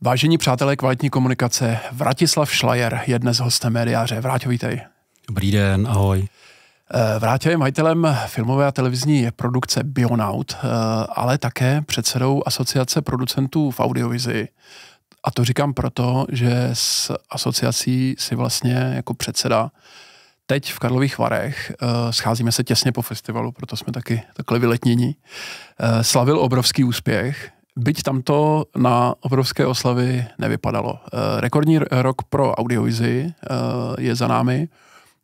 Vážení přátelé kvalitní komunikace, Vratislav Šlajer je dnes hostem médiáře. Vráťo, vítej. Dobrý den, ahoj. Eh, Vráťo je majitelem filmové a televizní produkce Bionaut, eh, ale také předsedou Asociace producentů v audiovizi. A to říkám proto, že s asociací si vlastně jako předseda teď v Karlových Varech, eh, scházíme se těsně po festivalu, proto jsme taky takhle vyletnění, slavil obrovský úspěch Byť to na obrovské oslavy nevypadalo. E, rekordní rok pro audiovizi e, eh, je za námi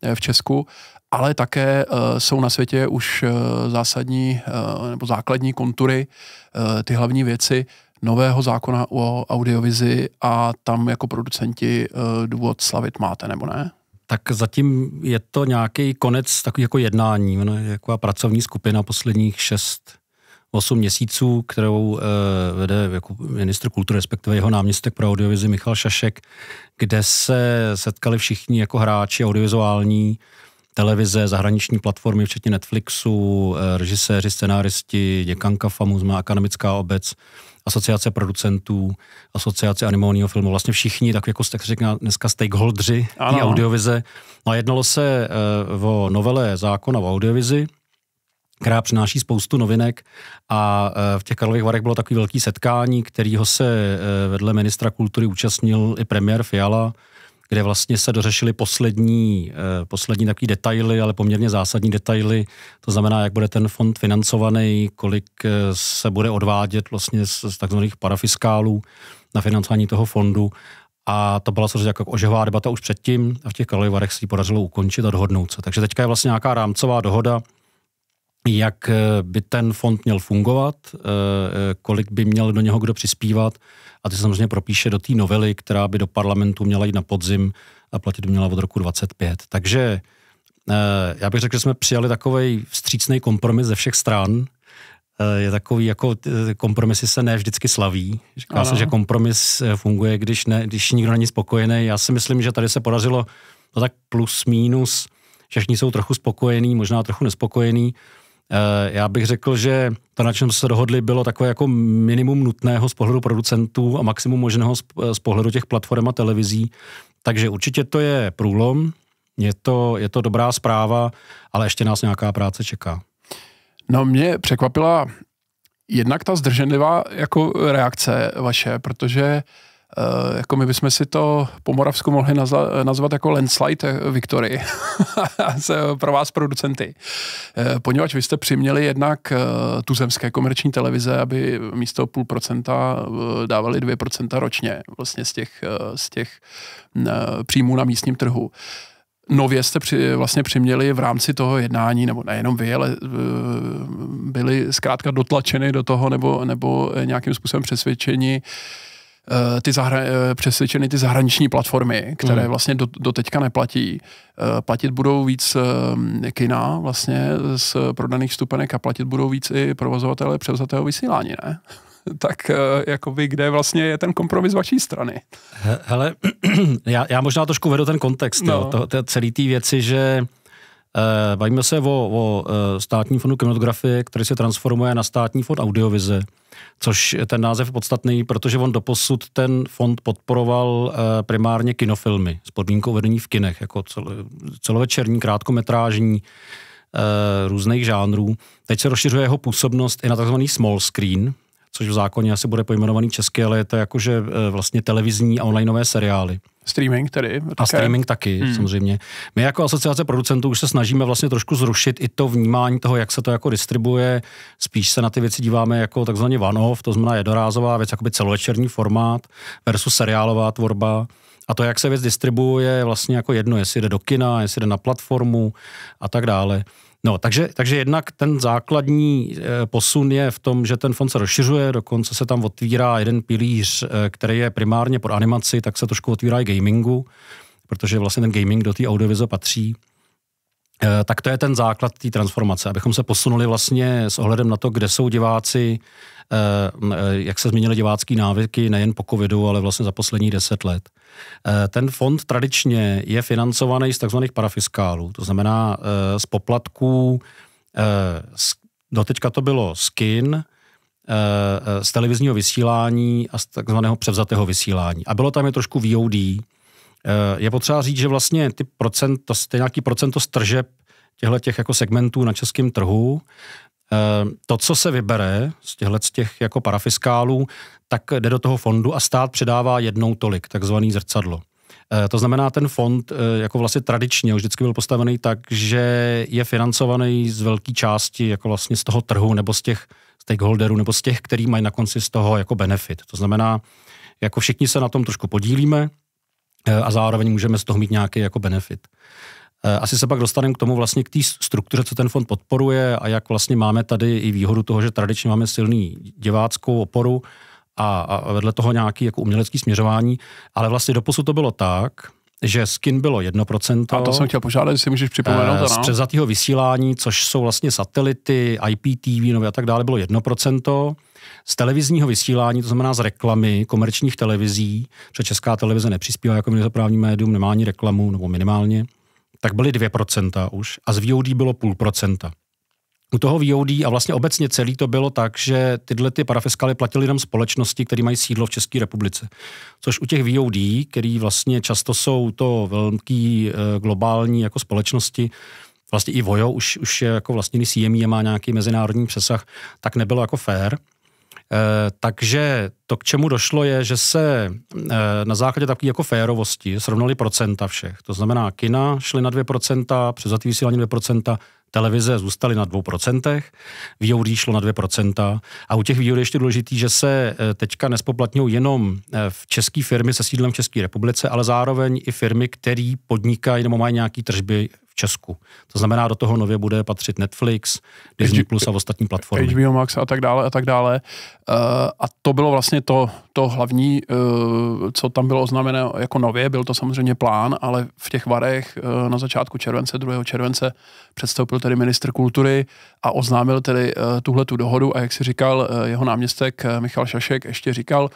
e, v Česku, ale také jsou na světě už zásadní nebo základní kontury, ty hlavní věci nového zákona o audiovizi a tam jako producenti důvod slavit máte, nebo ne? tak zatím je to nějaký konec takový jako jednání. jako pracovní skupina posledních šest 8 měsíců, kterou eh, vede jako ministr kultury, respektive jeho náměstek pro audiovizi Michal Šašek, kde se setkali všichni jako hráči audiovizuální, televize, zahraniční platformy, včetně Netflixu, eh, režiséři, scenáristi, děkanka FAMU, má akademická obec, asociace producentů, asociace animovaného filmu, vlastně všichni, tak jako jste řekl dneska stakeholdři té audiovize. No a jednalo se eh, o novele zákona o audiovizi, která přináší spoustu novinek a e, v těch Karlových Varech bylo takový velký setkání, kterého se e, vedle ministra kultury účastnil i premiér Fiala, kde vlastně se dořešili poslední, e, poslední takový detaily, ale poměrně zásadní detaily, to znamená, jak bude ten fond financovaný, kolik se bude odvádět vlastně z, takzvaných parafiskálů na financování toho fondu a to byla samozřejmě jako ožehová debata už předtím a v těch Karlových Varech se ji podařilo ukončit a dohodnout se. Takže teďka je vlastně nějaká rámcová dohoda, jak eh, by ten fond měl fungovat, eh, eh, kolik by měl do něho kdo přispívat a to samozřejmě propíše do té novely, která by do parlamentu měla jít na podzim a platit měla od roku 25. Takže já bych řekl, že jsme přijali takový vstřícný kompromis ze všech stran. Je takový, jako kompromisy se ne vždycky slaví. Říká ano. se, že kompromis funguje, když, ne, když nikdo není spokojený. Já si myslím, že tady se podařilo to tak plus minus, všichni jsou trochu spokojení, možná trochu nespokojení Eh, já bych řekl, že to, na čem se dohodli, bylo takové jako minimum nutného z pohledu producentů a maximum možného eh, z pohledu těch platform a televizí. Takže určitě to je průlom, je to, je to dobrá zpráva, ale ještě nás nějaká práce čeká. No mě překvapila jednak ta zdrženlivá jako reakce vaše, protože uh, Eh, jako my bychom si to po Moravsku mohli nazva, eh, nazvat jako landslide eh, Victory pro vás producenty. Poněvadž vy jste přiměli jednak tuzemské komerční televize, aby místo půl procenta dávali dvě procenta ročně vlastně z těch, z těch příjmů na místním trhu nově jste při, vlastně přiměli v rámci toho jednání, nebo nejenom vy, ale byli zkrátka dotlačeny do toho, nebo, nebo nějakým způsobem přesvědčeni, Eh, ty zahra- eh, přesvědčeny ty zahraniční platformy, které hmm. vlastně do, do teďka neplatí. Eh, platit budou víc kina vlastně z prodaných stupenek a platit budou víc i provozovatele převzatého vysílání, ne? tak jakoby kde vlastně je ten kompromis vaší strany? Hele, já, já možná trošku vedu ten kontext no. jo, to, to celé té věci, že Eh, bavíme se o, o eh, státním fondu kinematografie, který se transformuje na státní fond audiovize, což ten název je podstatný, protože on doposud ten fond podporoval eh, primárně kinofilmy s podmínkou vedení v kinech, jako cel, celovečerní, krátkometrážní, eh, různých žánrů. Teď se rozšiřuje jeho působnost i na tzv. small screen, což v zákoně asi bude pojmenovaný česky, ale je to jakože eh, vlastně televizní a onlineové seriály. Streaming tedy. Také. A streaming taky, hmm. samozřejmě. My jako asociace producentů už se snažíme vlastně trošku zrušit i to vnímání toho, jak se to jako distribuje. Spíš se na ty věci díváme jako takzvaně vanov, to znamená jednorázová věc, jakoby celovečerní formát versus seriálová tvorba. A to, jak se věc distribuje, je vlastně jako jedno, jestli jde do kina, jestli jde na platformu a tak dále. No, takže, takže jednak ten základní eh, posun je v tom, že ten fond se rozšiřuje, dokonce se tam otvírá jeden pilíř, eh, který je primárně pod animaci, tak se trošku otvírá i gamingu, protože vlastně ten gaming do té audiovize patří. Eh, tak to je ten základ té transformace, abychom se posunuli vlastně s ohledem na to, kde jsou diváci, Eh, eh, jak se změnily divácké návyky nejen po covidu, ale vlastně za poslední deset let. Eh, ten fond tradičně je financovaný z takzvaných parafiskálů, to znamená z poplatků, z, doteďka to bylo skin, z televizního vysílání a z takzvaného převzatého vysílání. A bylo tam je trošku VOD. Je potřeba říct, že vlastně ty procent, to, ty nějaký procento stržeb těchto těch jako segmentů na českém trhu Ehm, to, co se vybere z těchto těch jako parafiskálů, tak jde do toho fondu a stát předává jednou tolik, takzvaný zrcadlo. Ehm, to znamená, ten fond eh, jako vlastně tradičně vždycky byl postavený tak, že je financovaný z velké části jako vlastně z toho trhu nebo z těch stakeholderů nebo z těch, který mají na konci z toho jako benefit. To znamená, jako všichni se na tom trošku podílíme eh, a zároveň můžeme z toho mít nějaký jako benefit. Eh, asi se pak dostaneme k tomu vlastně k té struktuře, co ten fond podporuje a jak vlastně máme tady i výhodu toho, že tradičně máme silný diváckou oporu a, a vedle toho nějaký jako umělecký směřování, ale vlastně doposud to bylo tak, že skin bylo 1%. A to jsem chtěl požádat, jestli můžeš připomenout. z eh, převzatého vysílání, což jsou vlastně satelity, IPTV nové a tak dále, bylo 1%. Z televizního vysílání, to znamená z reklamy komerčních televizí, protože česká televize nepřispívá jako právní médium, nemá ani reklamu, nebo minimálně, tak byly 2% už a z VOD bylo půl procenta. U toho VOD a vlastně obecně celý to bylo tak, že tyhle ty parafiskály platily jenom společnosti, které mají sídlo v České republice. Což u těch VOD, který vlastně často jsou to velký eh, globální jako společnosti, vlastně i Vojo už, už je jako vlastně CME a má nějaký mezinárodní přesah, tak nebylo jako fair. Eh, takže to, k čemu došlo, je, že se eh, na základě takové jako férovosti srovnali procenta všech. To znamená, kina šly na 2%, převzatý vysílání 2%, televize zůstaly na 2%, VOD šlo na 2%. A u těch VOD ještě důležitý, že se eh, teďka nespoplatňují jenom v české firmy se sídlem v České republice, ale zároveň i firmy, které podnikají nebo mají nějaké tržby v Česku. To znamená, do toho nově bude patřit Netflix, Disney Plus a ostatní platformy. HBO Max a tak dále a tak dále. Eh, a to bylo vlastně to, to hlavní, eh, co tam bylo oznámeno jako nově, byl to samozřejmě plán, ale v těch varech eh, na začátku července, 2. července, předstoupil tedy ministr kultury a oznámil tedy tuhle tu dohodu a jak si říkal jeho náměstek Michal Šašek, ještě říkal,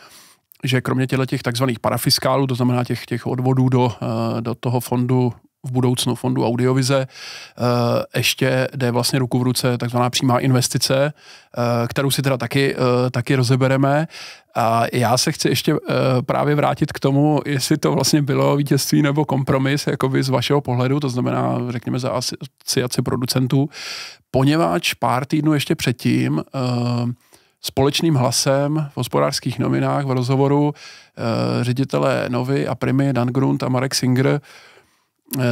že kromě těchto těch takzvaných parafiskálů, to znamená těch, těch odvodů do, do toho fondu v budoucnu fondu Audiovize eh, ještě jde vlastně ruku v ruce takzvaná přímá investice, eh, kterou si teda taky, eh, taky rozebereme. A já se chci ještě právě vrátit k tomu, jestli to vlastně bylo vítězství nebo kompromis, jakoby z vašeho pohledu, to znamená, řekněme, za asociaci producentů, poněvadž pár týdnů ještě předtím společným hlasem v hospodářských nominách v rozhovoru ředitele Novy a Primy Dan Grund a Marek Singer Eh,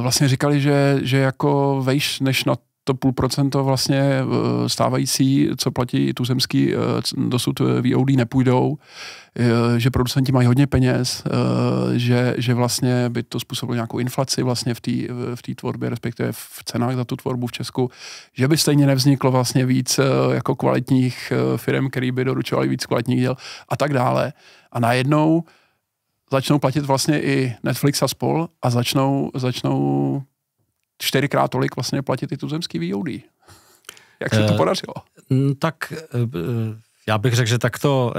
vlastně říkali, že, že jako vejš než na to půl procento vlastně eh, stávající, co platí tuzemský eh, dosud VOD, nepůjdou, že producenti mají hodně peněz, že, že vlastně by to způsobilo nějakou inflaci vlastně v té v tvorbě, respektive v cenách za tu tvorbu v Česku, že by stejně nevzniklo vlastně víc jako kvalitních firm, který by doručovali víc kvalitních děl a tak dále. A najednou začnou platit vlastně i Netflix a spol a začnou, začnou čtyřikrát tolik vlastně platit i tuzemský VOD. Jak se to eh, podařilo? Tak eh, eh, já bych řekl, že takto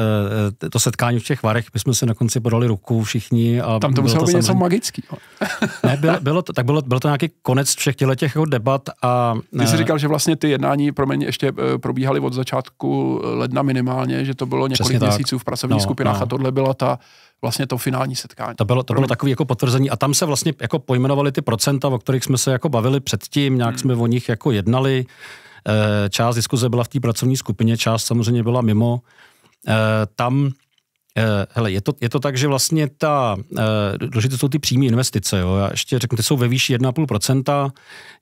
to setkání v těch varech, my jsme si na konci podali ruku všichni. A Tam to muselo být něco magického. ne, bylo, bylo, to, tak bylo, bylo to nějaký konec všech těch, těch jako debat. A, ty jsi říkal, že vlastně ty jednání pro mě ještě probíhaly od začátku ledna minimálně, že to bylo několik měsíců v pracovních no, skupinách no. a tohle byla ta vlastně to finální setkání. To bylo, to bylo takové jako potvrzení a tam se vlastně jako pojmenovaly ty procenta, o kterých jsme se jako bavili předtím, nějak hmm. jsme o nich jako jednali. Eh, část diskuze byla v té pracovní skupině, část samozřejmě byla mimo. Eh, tam eh, Hele, je to, je to tak, že vlastně ta, důležité jsou ty přímé investice, jo. já ještě řeknu, ty jsou ve výši 1,5%,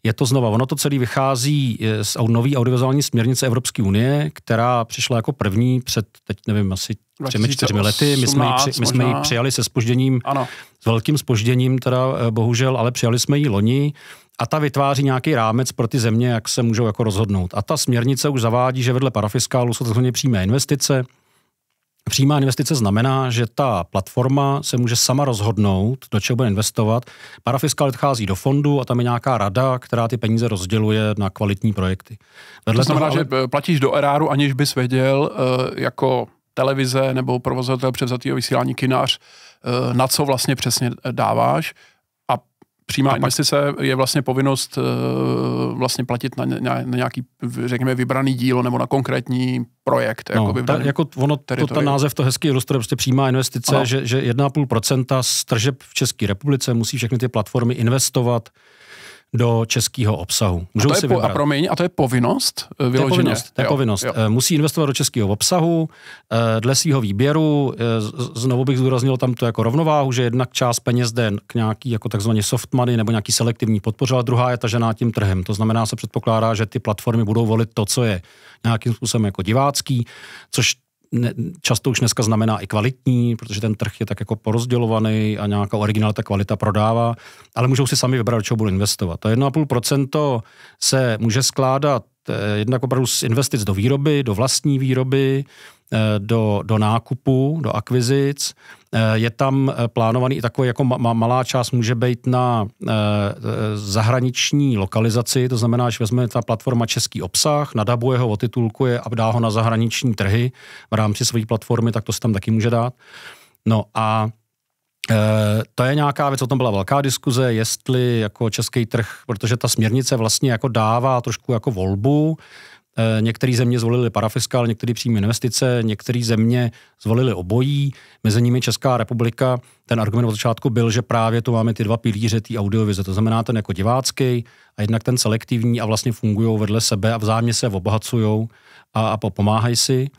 je to znova, ono to celý vychází z nový audiovizuální směrnice Evropské unie, která přišla jako první před, teď nevím, asi třemi, čtyřmi lety. My jsme, ji, při, my jsme ji přijali se spožděním, ano. s velkým spožděním teda eh, bohužel, ale přijali jsme ji loni a ta vytváří nějaký rámec pro ty země, jak se můžou jako rozhodnout. A ta směrnice už zavádí, že vedle parafiskálu jsou takzvaně přímé investice. Přímá investice znamená, že ta platforma se může sama rozhodnout, do čeho bude investovat. Parafiskál odchází do fondu a tam je nějaká rada, která ty peníze rozděluje na kvalitní projekty. Vedle to znamená, toho, ale... že platíš do eráru, aniž bys věděl, eh, jako televize nebo provozovatel převzatého vysílání kinář, eh, na co vlastně přesně eh, dáváš. A přímá a investice je vlastně povinnost eh, vlastně platit na, ně, na nějaký, řekněme, vybraný dílo nebo na konkrétní projekt. No, jako, ta, jako ono, to, ten název to hezky ilustruje, prostě přímá investice, ano. že, že 1,5% z tržeb v České republice musí všechny ty platformy investovat do českého obsahu. Můžou a to, si je po, a, promiň, a to je povinnost vyloženě? Eh, to je povinnost. To je jo, povinnost. Jo. Eh, musí investovat do českého obsahu, eh, dle svého výběru, znovu bych zdůraznil tam tu jako rovnováhu, že jednak část peněz jde k nějaký jako takzvaný soft money nebo nějaký selektivní podpoře, a druhá je tažená tím trhem. To znamená, se předpokládá, že ty platformy budou volit to, co je nějakým způsobem jako divácký, což ne, často už dneska znamená i kvalitní, protože ten trh je tak jako porozdělovaný a nějaká originálita kvalita prodává, ale můžou si sami vybrat, do čeho budou investovat. To 1,5% se může skládat eh, jednak opravdu z investic do výroby, do vlastní výroby, Eh, do, do nákupu, do akvizic. Eh, je tam eh, plánovaný i takový, jako malá část může být na zahraniční lokalizaci, to znamená, že vezme ta platforma český obsah, nadabuje ho, otitulkuje a dá ho na zahraniční trhy v rámci své platformy, tak to se tam taky může dát. No a to je nějaká věc, o tom byla velká diskuze, jestli jako český trh, protože ta směrnice vlastně jako dává trošku jako volbu, Eh, některé země zvolily parafiskál, některé přímé investice, některé země zvolily obojí, mezi nimi Česká republika. Ten argument od začátku byl, že právě to máme ty dva pilíře té audiovize, to znamená ten jako divácký a jednak ten selektivní a vlastně fungují vedle sebe a vzájemně se obohacují a, a pomáhají si.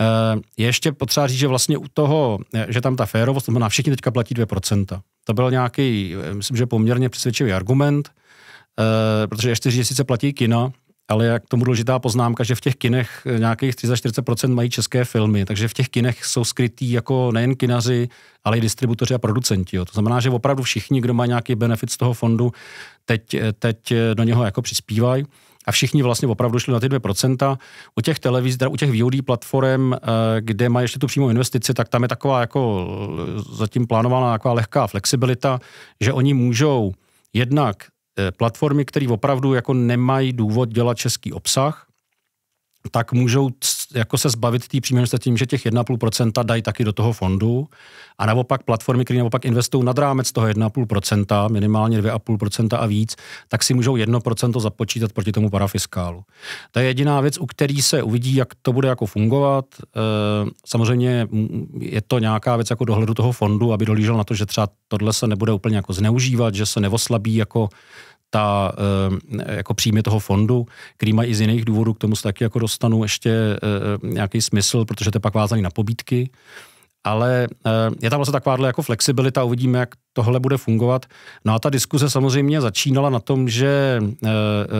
Eh, je ještě potřeba říct, že vlastně u toho, eh, že tam ta férovost, to znamená všichni teďka platí 2%. To byl nějaký, myslím, že poměrně přesvědčivý argument, protože ještě sice platí kina, ale jak tomu důležitá poznámka, že v těch kinech eh, nějakých 30-40% mají české filmy, takže v těch kinech jsou skrytí jako nejen kinaři, ale i distributoři a producenti. Jo. To znamená, že opravdu všichni, kdo má nějaký benefit z toho fondu, teď, eh, teď eh, do něho jako přispívají a všichni vlastně opravdu šli na ty 2%. U těch televizí, u těch VOD platform, kde mají ještě tu přímou investici, tak tam je taková jako zatím plánovaná taková lehká flexibilita, že oni můžou jednak Eh, platformy, které opravdu jako nemají důvod dělat český obsah, tak můžou jako se zbavit té příjemnosti tím, že těch 1,5% dají taky do toho fondu a naopak platformy, které naopak investují nad rámec toho 1,5%, minimálně 2,5% a víc, tak si můžou 1% započítat proti tomu parafiskálu. To je jediná věc, u který se uvidí, jak to bude jako fungovat. Eh, samozřejmě je to nějaká věc jako dohledu toho fondu, aby dolížel na to, že třeba tohle se nebude úplně jako zneužívat, že se neoslabí jako ta, eh, jako příjmy toho fondu, který mají i z jiných důvodů, k tomu se taky jako dostanu ještě eh, nějaký smysl, protože to je pak vázaný na pobídky, ale eh, je tam vlastně takováhle jako flexibilita, uvidíme, jak tohle bude fungovat. No a ta diskuze samozřejmě začínala na tom, že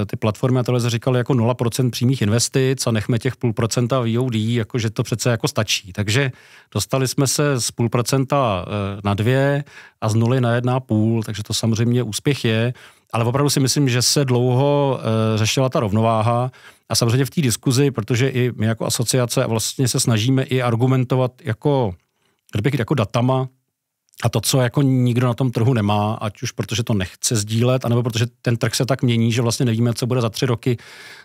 ty platformy a televize říkali jako 0% přímých investic a nechme těch půl procenta VOD, jako že to přece jako stačí. Takže dostali jsme se z půl procenta na dvě a z nuly na jedna půl, takže to samozřejmě úspěch je ale opravdu si myslím, že se dlouho uh, řešila ta rovnováha a samozřejmě v té diskuzi, protože i my jako asociace vlastně se snažíme i argumentovat jako, bych jako datama, a to, co jako nikdo na tom trhu nemá, ať už protože to nechce sdílet, anebo protože ten trh se tak mění, že vlastně nevíme, co bude za tři roky,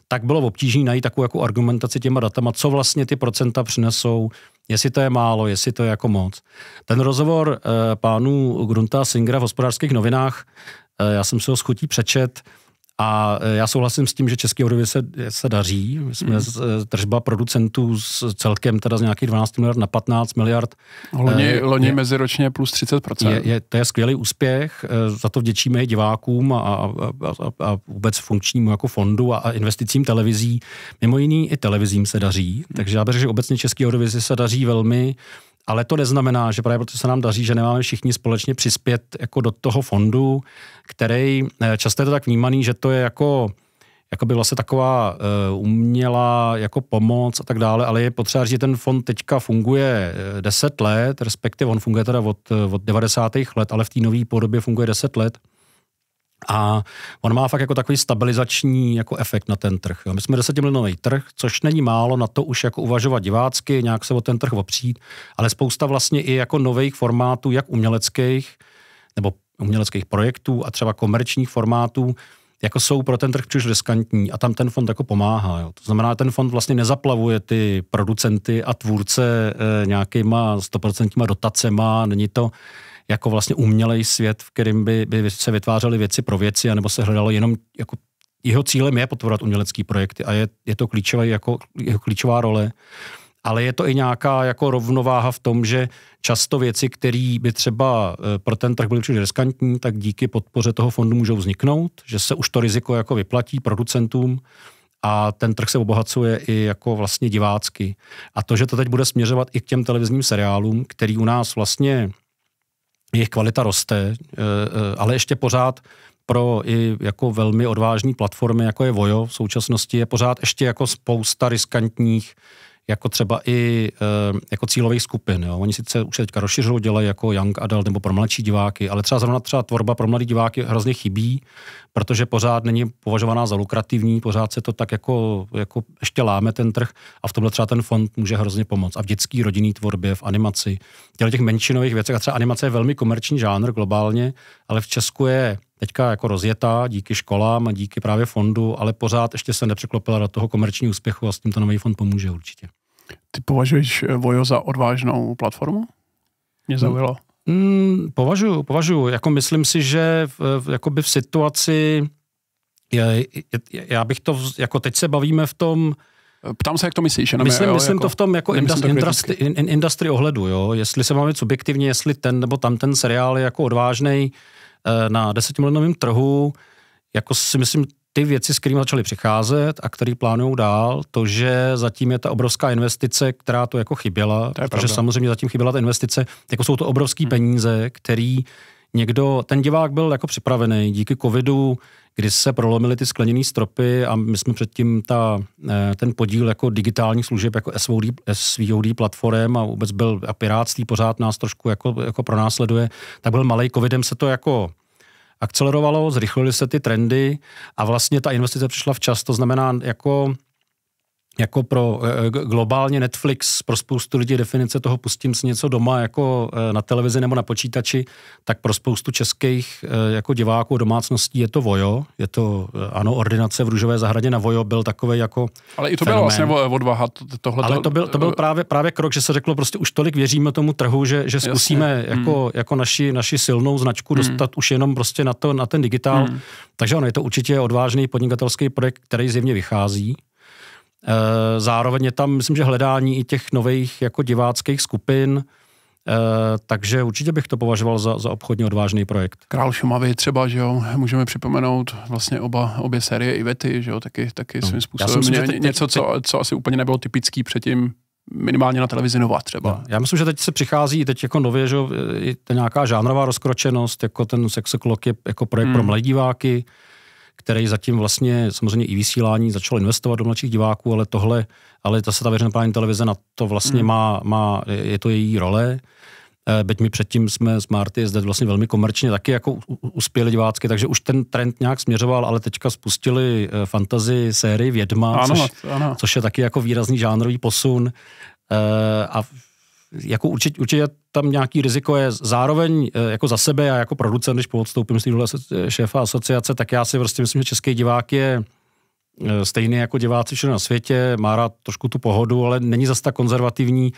tak bylo obtížné najít takovou jako argumentaci těma datama, co vlastně ty procenta přinesou, jestli to je málo, jestli to je jako moc. Ten rozhovor e, pánů Grunta Singera v hospodářských novinách Eh, já jsem si ho schutí přečet a eh, já souhlasím s tím, že České Ordovi se, se daří. Jsme mm. z, eh, tržba producentů s celkem teda z nějakých 12 miliard na 15 miliard. Loni, eh, loni je, meziročně plus 30%. Je, je, to je skvělý úspěch, za to vděčíme i divákům a, a, a, a vůbec funkčnímu jako fondu a, a investicím televizí. Mimo jiný i televizím se daří, mm. takže já bych řekl, že obecně České Ordovi se daří velmi. Ale to neznamená, že právě proto se nám daří, že nemáme všichni společně přispět jako do toho fondu, který eh, často je to tak vnímaný, že to je jako jako by vlastně taková uh, umělá jako pomoc a tak dále, ale je potřeba říct, že ten fond teďka funguje 10 eh, let, respektive on funguje teda od, od 90. let, ale v té nové podobě funguje 10 let. A on má fakt jako takový stabilizační jako efekt na ten trh. My jsme 10 milionový trh, což není málo na to už jako uvažovat divácky, nějak se o ten trh opřít, ale spousta vlastně i jako nových formátů, jak uměleckých, nebo uměleckých projektů a třeba komerčních formátů, jako jsou pro ten trh příliš riskantní a tam ten fond jako pomáhá. Jo. To znamená, ten fond vlastně nezaplavuje ty producenty a tvůrce e, nějakýma 100% dotacema, není to, jako vlastně umělej svět, v kterým by, by se vytvářely věci pro věci, anebo se hledalo jenom jako jeho cílem je podporovat umělecký projekty a je, je to klíčová, jako, jeho klíčová role, ale je to i nějaká jako rovnováha v tom, že často věci, které by třeba eh, pro ten trh byly příliš riskantní, tak díky podpoře toho fondu můžou vzniknout, že se už to riziko jako vyplatí producentům a ten trh se obohacuje i jako vlastně divácky. A to, že to teď bude směřovat i k těm televizním seriálům, který u nás vlastně jejich kvalita roste, eh, eh, ale ještě pořád pro i jako velmi odvážné platformy, jako je Vojo v současnosti, je pořád ještě jako spousta riskantních jako třeba i eh, jako cílových skupin. Jo. Oni sice už teďka rozšiřují, dělají jako Young Adult nebo pro mladší diváky, ale třeba zrovna třeba tvorba pro mladý diváky hrozně chybí, protože pořád není považovaná za lukrativní, pořád se to tak jako, jako ještě láme ten trh a v tomhle třeba ten fond může hrozně pomoct. A v dětský rodinný tvorbě, v animaci, těch menšinových věcech, a třeba animace je velmi komerční žánr globálně, ale v Česku je teďka jako rozjetá díky školám a díky právě fondu, ale pořád ještě se nepřeklopila do toho komerčního úspěchu a s tím to nový fond pomůže určitě. Ty považuješ eh, Vojo za odvážnou platformu? Mě hmm. zaujalo. Mm, považuji, považuji. Jako myslím si, že v, v, jakoby v situaci, je, je, já bych to, jako teď se bavíme v tom, eh, Ptám se, jak to myslíš. Jenom, myslím, jo, myslím jako, to v tom jako industry, to industry, in, industry ohledu, jo? jestli se máme subjektivně, jestli ten nebo tam ten seriál je jako odvážnej, Eh, na desetimilionovém trhu, jako si myslím, ty věci, s kterými začaly přicházet a který plánují dál, to, že zatím je ta obrovská investice, která to jako chyběla, to protože pravda. samozřejmě zatím chyběla ta investice, jako jsou to obrovský hmm. peníze, který někdo, ten divák byl jako připravený díky covidu, kdy se prolomily ty skleněné stropy a my jsme předtím ta, eh, ten podíl jako digitálních služeb, jako SVOD, SVOD platform a vůbec byl a pirátství pořád nás trošku jako, jako pronásleduje, tak byl malý covidem se to jako akcelerovalo, zrychlily se ty trendy a vlastně ta investice přišla včas, to znamená jako jako pro eh, eh, globálně Netflix, pro spoustu lidí definice toho pustím si něco doma jako eh, na televizi nebo na počítači, tak pro spoustu českých jako diváků domácností je to Vojo, je to ano, ordinace v Růžové zahradě na Vojo byl takový jako Ale i to bylo vlastně odvaha tohle. Ale to byl, to byl právě, právě krok, že se řeklo prostě už tolik věříme tomu trhu, že, že zkusíme Jasně. Hmm. jako, hmm. jako naši, naši silnou značku hmm. dostat už jenom prostě na, to, na ten digitál. Hmm. Takže ono, je to určitě odvážný podnikatelský projekt, který zjevně vychází Eh, zároveň je tam, myslím, že hledání i těch nových jako diváckých skupin, eh, takže určitě bych to považoval za, za obchodně odvážný projekt. Král Šumavy třeba, že jo, můžeme připomenout vlastně oba, obě série Ivety, že jo, taky, taky no. svým způsobem myslím, ně, teď, něco, co, co asi úplně nebylo typický předtím, minimálně na televizi Nova třeba. No, já myslím, že teď se přichází teď jako nově, že je to nějaká žánrová rozkročenost, jako ten Sexoklok je jako projekt hmm. pro mladí diváky, který zatím vlastně samozřejmě i vysílání začal investovat do mladších diváků, ale tohle, ale zase ta veřejnoprávní televize na to vlastně hmm. má, má, je to její role. Eh, Beď my předtím jsme s Marty zde vlastně velmi komerčně taky jako uspěli divácky, takže už ten trend nějak směřoval, ale teďka spustili eh, fantasy sérii Vědma, ano, což, ano. což je taky jako výrazný žánrový posun. Eh, a jako určitě, určitě tam nějaký riziko je zároveň eh, jako za sebe, a jako producent, když podstoupím z téhle eh, šéfa asociace, tak já si prostě myslím, že český divák je eh, stejný jako diváci všude na světě, má rád trošku tu pohodu, ale není zase tak konzervativní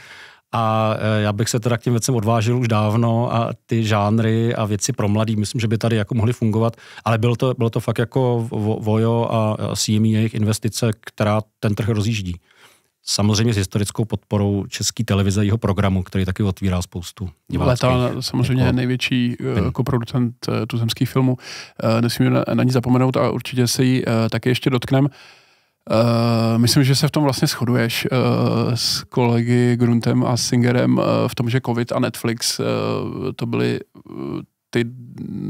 a já bych se teda k těm věcem odvážil už dávno a ty žánry a věci pro mladý, myslím, že by tady jako mohly fungovat, ale bylo to, bylo to fakt jako Vojo a CME jejich investice, která ten trh rozjíždí samozřejmě s historickou podporou České televize jeho programu, který taky otvírá spoustu diváckých. Ale jako samozřejmě jako, největší eh, koproducent jako eh, producent tuzemských filmů. Eh, nesmíme na, ní zapomenout a určitě se jí taky ještě dotknem. Uh, myslím, že se v tom vlastně shoduješ uh, s kolegy Gruntem a Singerem uh, v tom, že COVID a Netflix uh, to byly uh, ty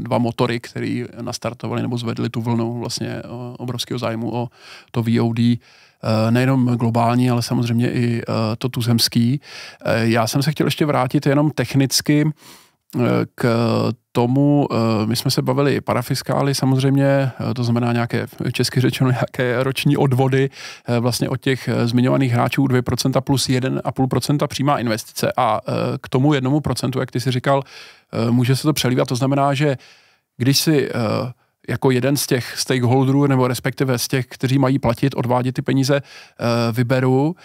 dva motory, které nastartovali nebo zvedli tu vlnu vlastně eh, obrovského zájmu o to VOD, eh, nejenom globální, ale samozřejmě i eh, to tuzemský. Já jsem se chtěl ještě vrátit jenom technicky k tomu, my jsme se bavili parafiskály samozřejmě, to znamená nějaké, česky řečeno, nějaké roční odvody vlastně od těch zmiňovaných hráčů 2% plus 1,5% přímá investice a k tomu jednomu procentu, jak ty si říkal, Eh, může se to přelívat. To znamená, že když si eh, jako jeden z těch stakeholderů, nebo respektive z těch, kteří mají platit, odvádět ty peníze, eh, vyberu,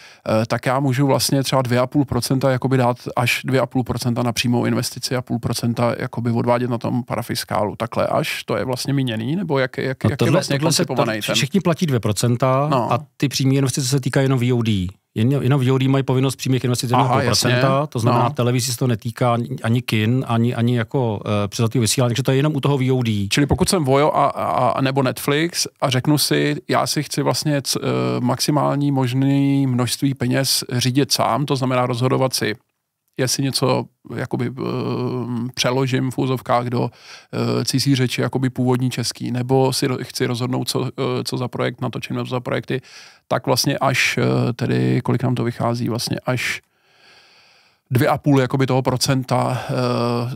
tak já můžu vlastně třeba 2,5% jakoby dát až 2,5% na přímou investici a půl procenta jakoby odvádět na tom parafiskálu. Takhle až to je vlastně míněný, nebo jak, jak, no jak tohle, je vlastně koncipovaný ten? Všichni platí 2% no. a ty přímé investice se týkají jenom VOD. Jen, jenom VOD mají povinnost přímých investic 1,5%, to znamená, no. televizi se to netýká ani kin, ani, ani jako uh, eh, předzatýho vysílání, takže to je jenom u toho VOD. Čili pokud jsem Vojo a, a, a nebo Netflix a řeknu si, já si chci vlastně c, uh, maximální možný množství peněz řídit sám, to znamená rozhodovat si jestli něco jakoby eh, přeložím v úzovkách do eh, cizí řeči, jakoby původní český, nebo si chci rozhodnout, co, eh, co za projekt natočím, nebo za projekty, tak vlastně až tedy, kolik nám to vychází, vlastně až dvě a půl jakoby toho procenta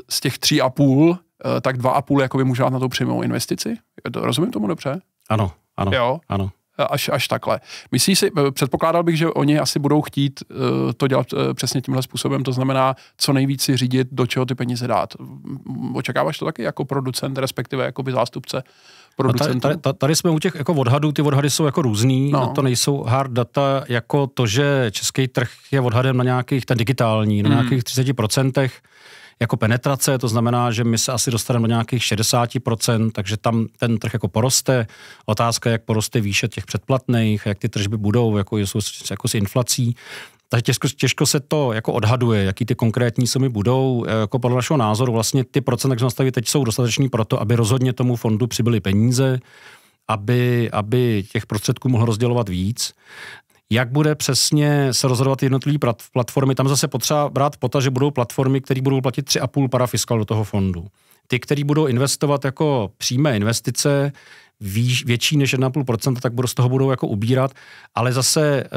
z těch tří a půl, tak dva a půl jakoby můžu na tu přímou investici. Rozumím tomu dobře? Ano, ano. Jo? Ano. Eh, až, až takhle. Myslíš si, eh, předpokládal bych, že oni asi budou chtít eh, to dělat přesně tímhle způsobem, to znamená co nejvíc si řídit, do čeho ty peníze dát. Očekáváš to taky jako producent, respektive jako by zástupce no, producentů? Tady, tady, tady jsme u těch jako odhadů, ty odhady jsou jako různý, no. to nejsou hard data jako to, že český trh je odhadem na nějakých, ten digitální, na mm. nějakých 30%, jako penetrace, to znamená, že my se asi dostaneme do nějakých 60%, takže tam ten trh jako poroste. Otázka je, jak poroste výše těch předplatných, jak ty tržby budou, jako, jsou, jako s inflací. Takže těžko, těžko se to jako odhaduje, jaký ty konkrétní sumy budou. Jako podle našeho názoru vlastně ty procenta, jak nastaví teď, jsou dostateční pro to, aby rozhodně tomu fondu přibyly peníze, aby, aby těch prostředků mohl rozdělovat víc. Jak bude přesně se rozhodovat jednotlivé platformy? Tam zase potřeba brát pota, že budou platformy, které budou platit 3,5 parafiskal do toho fondu. Ty, které budou investovat jako přímé investice, výš, větší než 1,5%, tak z toho budou jako ubírat, ale zase e,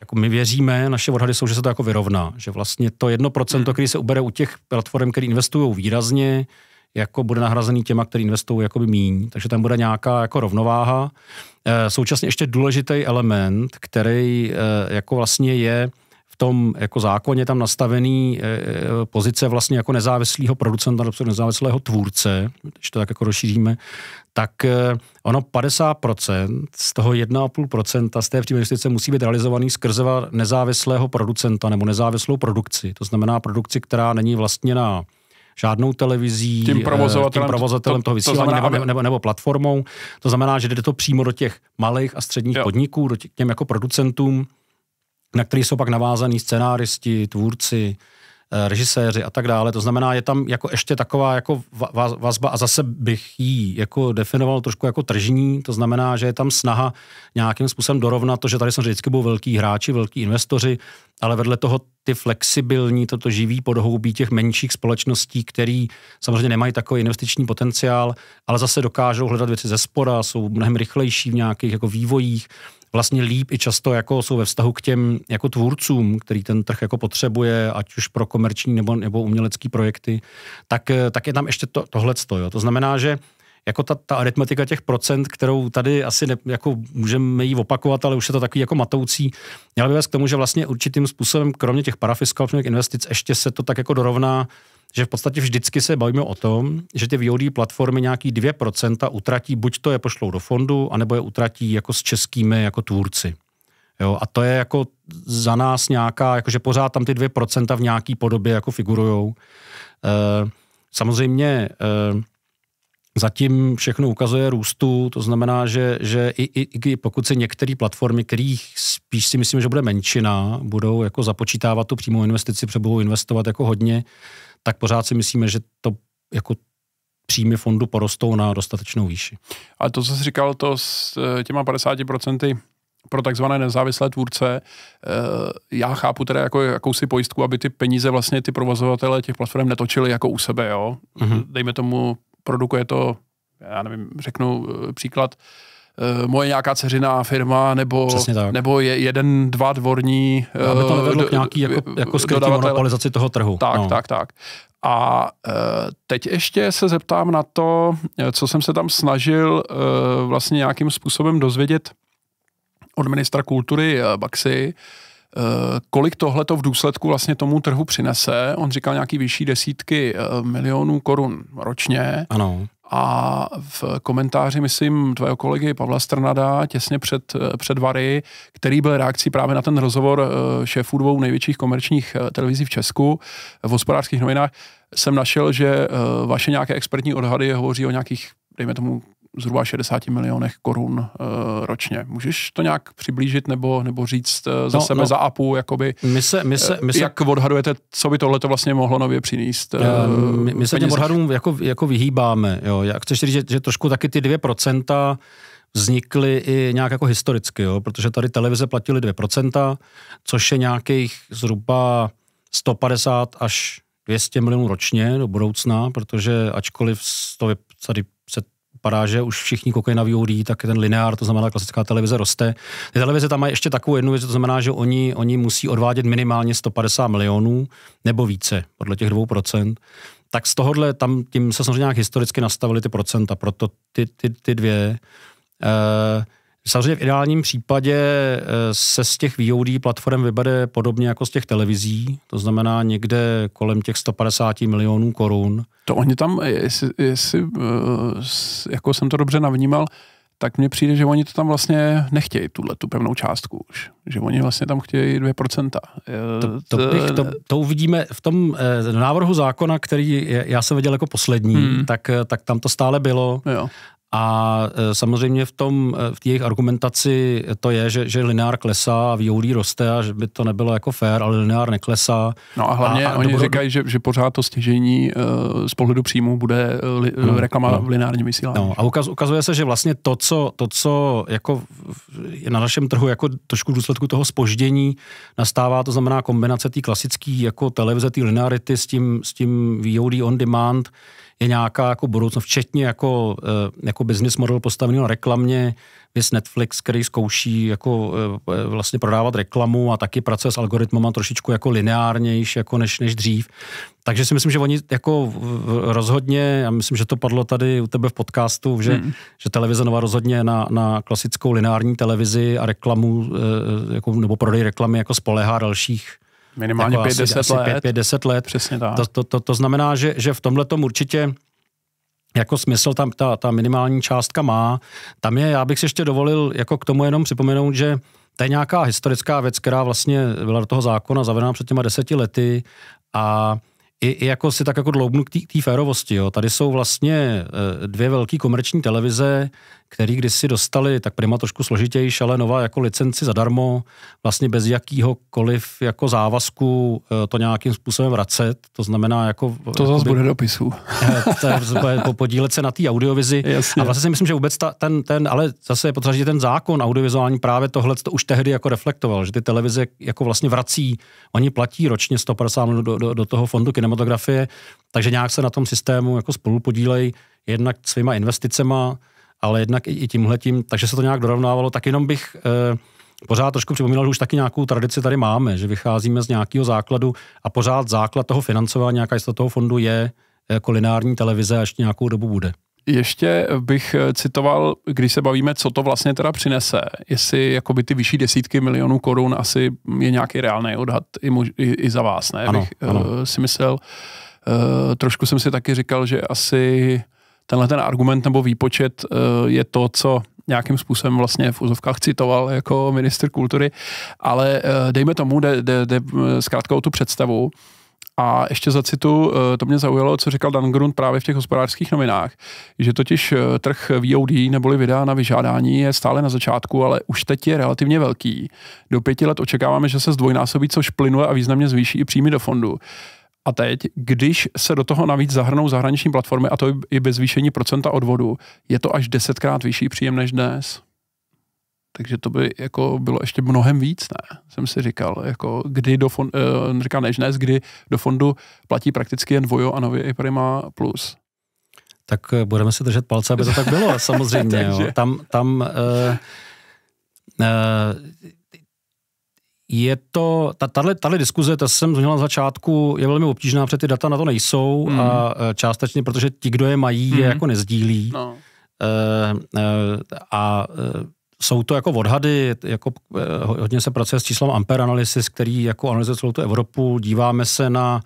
jako my věříme, naše odhady jsou, že se to jako vyrovná, že vlastně to 1%, hmm. který se ubere u těch platform, které investují výrazně, jako bude nahrazený těma, který investují jakoby míň. Takže tam bude nějaká jako rovnováha. Eh, současně ještě důležitý element, který eh, jako vlastně je v tom jako zákoně tam nastavený eh, pozice vlastně jako nezávislého producenta nebo nezávislého tvůrce, když to tak jako rozšíříme, tak ono 50% z toho 1,5% z té příjmy investice musí být realizovaný skrze nezávislého producenta nebo nezávislou produkci. To znamená produkci, která není vlastněna žádnou televizí, tím eh, provozovatelem, tím provozovatelem to, toho vysílání to znamená, nebo, nebo, nebo platformou. To znamená, že jde to přímo do těch malých a středních jo. podniků, do těch, těm jako producentům, na který jsou pak navázaní scenáristi, tvůrci, Eh, režiséři a tak dále. To znamená, je tam jako ještě taková jako vazba a zase bych ji jako definoval trošku jako tržní, to znamená, že je tam snaha nějakým způsobem dorovnat to, že tady jsme vždycky byli velký hráči, velký investoři, ale vedle toho ty flexibilní, toto živý podhoubí těch menších společností, který samozřejmě nemají takový investiční potenciál, ale zase dokážou hledat věci ze spora, jsou mnohem rychlejší v nějakých jako vývojích vlastně líp i často jako jsou ve vztahu k těm jako tvůrcům, který ten trh jako potřebuje, ať už pro komerční nebo, nebo umělecký projekty, tak, eh, tak je tam ještě to, tohleto. Jo. To znamená, že jako ta, ta aritmetika těch procent, kterou tady asi ne, jako můžeme jí opakovat, ale už je to takový jako matoucí, měla by vás k tomu, že vlastně určitým způsobem, kromě těch parafiskálních investic, ještě se to tak jako dorovná že v podstatě vždycky se bavíme o tom, že ty VOD platformy nějaký 2% utratí, buď to je pošlou do fondu, anebo je utratí jako s českými jako tvůrci. Jo, a to je jako za nás nějaká, jakože pořád tam ty 2% v nějaký podobě jako figurujou. E, samozřejmě e, zatím všechno ukazuje růstu, to znamená, že, že i, i, i pokud se některé platformy, kterých spíš si myslím, že bude menšina, budou jako započítávat tu přímou investici, přebudou investovat jako hodně, tak pořád si myslíme, že to jako příjmy fondu porostou na dostatečnou výši. A to, co jsi říkal, to s eh, těma 50% pro takzvané nezávislé tvůrce, eh, já chápu teda jako jakousi pojistku, aby ty peníze vlastně ty provozovatele těch platform netočili jako u sebe, jo. Mm-hmm. Dejme tomu, produkuje to, já nevím, řeknu eh, příklad, Eh, moje nějaká ceřiná firma nebo, nebo je jeden, dva dvorní no, aby to eh, do, k nějaký jako, eh, jako skrytý monopolizaci toho trhu. Tak, no. tak, tak. A teď ještě se zeptám na to, co jsem se tam snažil vlastně nějakým způsobem dozvědět od ministra kultury Baxi kolik tohle to v důsledku vlastně tomu trhu přinese. On říkal nějaký vyšší desítky milionů korun ročně. Ano a v komentáři, myslím, tvého kolegy Pavla Strnada těsně před, před Vary, který byl reakcí právě na ten rozhovor eh, šéfů dvou největších komerčních eh, televizí v Česku v hospodářských novinách, jsem našel, že eh, vaše nějaké expertní odhady hovoří o nějakých, dejme tomu, zhruba 60 milionech korun e, ročně. Můžeš to nějak přiblížit nebo, nebo říct e, za no, sebe, no. za APU, jakoby, my se, my se, eh, my se, jak odhadujete, co by tohle to vlastně mohlo nově přinést? E, my, my se těm odhadům jako, jako vyhýbáme. Jo. Já chceš říct, že, že trošku taky ty 2% vznikly i nějak jako historicky, jo, protože tady televize platily 2%, což je nějakých zhruba 150 až 200 milionů ročně do budoucna, protože ačkoliv to tady před vypadá, že už všichni koukají na VOD, tak ten lineár, to znamená klasická televize, roste. Ty televize tam mají ještě takovou jednu věc, to znamená, že oni, oni musí odvádět minimálně 150 milionů nebo více, podle těch 2%. Tak z tohohle tam tím se samozřejmě nějak historicky nastavili ty procenta, proto ty, ty, ty dvě. Uh, Samozřejmě v ideálním případě eh, se z těch VOD platform vybere podobně jako z těch televizí, to znamená někde kolem těch 150 milionů korun. To oni tam, eh, jestli, jestli eh, jako jsem to dobře navnímal, tak mně přijde, že oni to tam vlastně nechtějí, tuhle tu pevnou částku už. Že oni vlastně tam chtějí 2%. To, to, bych, to, to uvidíme v tom návrhu zákona, který já jsem viděl jako poslední, hmm. tak, tak tam to stále bylo. Jo. A e, samozřejmě v tom, e, v jejich argumentaci to je, že, že lineár klesá a výhoulí roste a že by to nebylo jako fair, ale lineár neklesá. No a hlavně a, a oni dobro... říkají, že, že pořád to stěžení e, z pohledu příjmu bude li, no, reklama no. v lineárním vysílání. No a ukaz, ukazuje se, že vlastně to, co, to, co jako je na našem trhu jako trošku v důsledku toho spoždění nastává, to znamená kombinace té klasické jako televize, té linearity s tím, s tím VOD on demand, je nějaká jako budoucnost, včetně jako, eh, jako business model postavený na reklamě, věc Netflix, který zkouší jako eh, eh, vlastně prodávat reklamu a taky pracuje s algoritmama trošičku jako lineárnější jako než, než dřív. Takže si myslím, že oni jako rozhodně, já myslím, že to padlo tady u tebe v podcastu, že, hmm. že televize nová rozhodně na, na klasickou lineární televizi a reklamu jako, nebo prodej reklamy jako spolehá dalších Minimálně 5-10 jako let. Pět deset let. Přesně tak. To, to, to, to znamená, že, že v tomhle tom určitě jako smysl tam ta, ta minimální částka má. Tam je, já bych si ještě dovolil jako k tomu jenom připomenout, že to je nějaká historická věc, která vlastně byla do toho zákona zavedena před těma deseti lety a i, i jako si tak jako dloubnu k té férovosti. Jo. Tady jsou vlastně eh, dvě velké komerční televize, který kdysi dostali, tak Prima trošku složitěji, ale nová jako licenci zadarmo, vlastně bez jakýhokoliv jako závazku eh, to nějakým způsobem vracet, to znamená jako... To zase bude dopisů. Eh, podílet se na té audiovizi. Jasně. A vlastně si myslím, že vůbec ta, ten, ten, ale zase je potřeba, že ten zákon audiovizuální právě tohle to už tehdy jako reflektoval, že ty televize jako vlastně vrací, oni platí ročně 150 do, do, do toho fondu kinematografie, takže nějak se na tom systému jako spolu podílej, jednak svýma investicema, ale jednak i, i tímhletím, takže se to nějak dorovnávalo, tak jenom bych e, pořád trošku připomínal, že už taky nějakou tradici tady máme, že vycházíme z nějakého základu a pořád základ toho financování, nějaká jistota toho fondu je jako eh, lineární televize a ještě nějakou dobu bude. Ještě bych eh, citoval, když se bavíme, co to vlastně teda přinese, jestli jakoby ty vyšší desítky milionů korun asi je nějaký reálný odhad i, mož, i, i za vás, ne? Ano, bych ano. si myslel, trošku jsem si taky říkal, že asi tenhle ten argument nebo výpočet eh, je to, co nějakým způsobem vlastně v úzovkách citoval jako minister kultury, ale eh, dejme tomu, jde, jde, jde eh, zkrátka o tu představu, a ještě za citu, to mě zaujalo, co říkal Dan Grund právě v těch hospodářských novinách, že totiž trh VOD neboli videa na vyžádání je stále na začátku, ale už teď je relativně velký. Do pěti let očekáváme, že se zdvojnásobí, což plynule a významně zvýší i příjmy do fondu. A teď, když se do toho navíc zahrnou zahraniční platformy, a to i bez zvýšení procenta odvodu, je to až desetkrát vyšší příjem než dnes. Takže to by jako bylo ještě mnohem víc, ne? Jsem si říkal, jako kdy do fondu, uh, eh, říkal než dnes, kdy do fondu platí prakticky jen Vojo a nově i Prima Plus. Tak eh, budeme se držet palce, aby to tak bylo, samozřejmě. Takže... jo. Tam, tam uh, uh, je to, tahle ta, diskuze, ta jsem zmínila na začátku, je velmi obtížná, protože ty data na to nejsou mm. a e, částečně, protože ti, kdo je mají, mm. je mhm. jako nezdílí. No. E, e, a e, jsou to jako odhady, jako e, hodně se pracuje s číslem Ampere Analysis, který jako analyzuje celou tu Evropu, díváme se na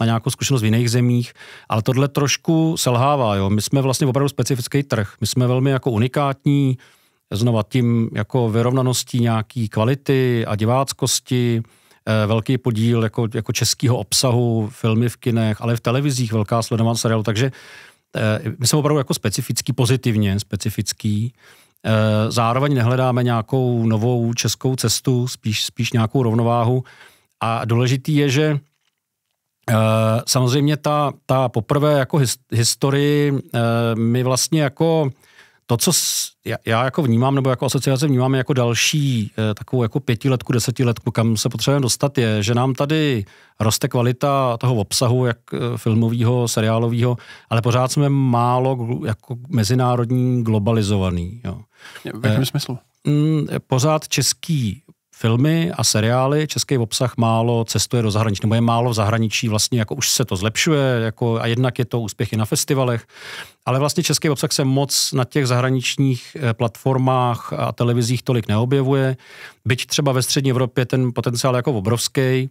na nějakou zkušenost v jiných zemích, ale tohle trošku selhává. Jo. My jsme vlastně opravdu specifický trh. My jsme velmi jako unikátní, znova tím jako vyrovnaností nějaký kvality a diváckosti, eh, velký podíl jako, jako českého obsahu, filmy v kinech, ale v televizích velká sledovanost seriálu, takže eh, my jsme opravdu jako specifický, pozitivně specifický. Eh, zároveň nehledáme nějakou novou českou cestu, spíš, spíš nějakou rovnováhu. A důležitý je, že samozřejmě ta, ta poprvé jako his, historii my vlastně jako to, co já, já jako vnímám, nebo jako asociace vnímám jako další eh, takovou jako pětiletku, desetiletku, kam se potřebujeme dostat, je, že nám tady roste kvalita toho obsahu, jak eh, filmového, seriálového, ale pořád jsme málo jako mezinárodní, globalizovaný. Jo. V jakém e, smyslu? Mm, pořád český filmy a seriály, český obsah málo cestuje do zahraničí, nebo je málo v zahraničí, vlastně jako už se to zlepšuje, jako, a jednak je to úspěchy na festivalech, ale vlastně český obsah se moc na těch zahraničních eh, platformách a televizích tolik neobjevuje, byť třeba ve střední Evropě ten potenciál jako obrovský, eh,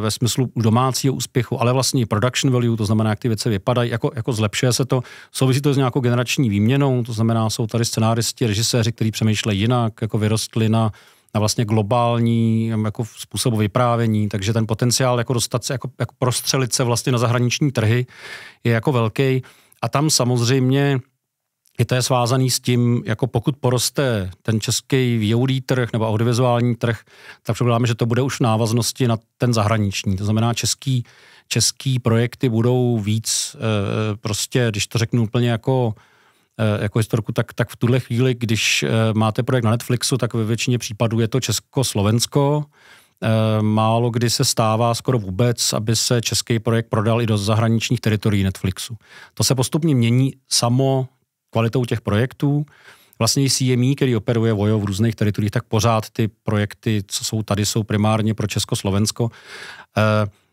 ve smyslu domácího úspěchu, ale vlastně i production value, to znamená, jak ty věci vypadají, jako, jako zlepšuje se to. Souvisí to s nějakou generační výměnou, to znamená, jsou tady scenáristi, režiséři, kteří přemýšlejí jinak, jako vyrostli na na vlastně globální jako způsobu vyprávění, takže ten potenciál jako dostat se, jako, jako prostřelit se vlastně na zahraniční trhy je jako velký a tam samozřejmě je to je svázaný s tím, jako pokud poroste ten český VOD trh nebo audiovizuální trh, tak předpokládáme, že to bude už v návaznosti na ten zahraniční. To znamená, český, český projekty budou víc e, prostě, když to řeknu úplně jako Eh, jako historiku, tak, tak v tuhle chvíli, když eh, máte projekt na Netflixu, tak ve většině případů je to Česko-Slovensko. Eh, málo kdy se stává skoro vůbec, aby se český projekt prodal i do zahraničních teritorií Netflixu. To se postupně mění samo kvalitou těch projektů. Vlastně CME, který operuje Vojo v různých teritoriích, tak pořád ty projekty, co jsou tady, jsou primárně pro Československo.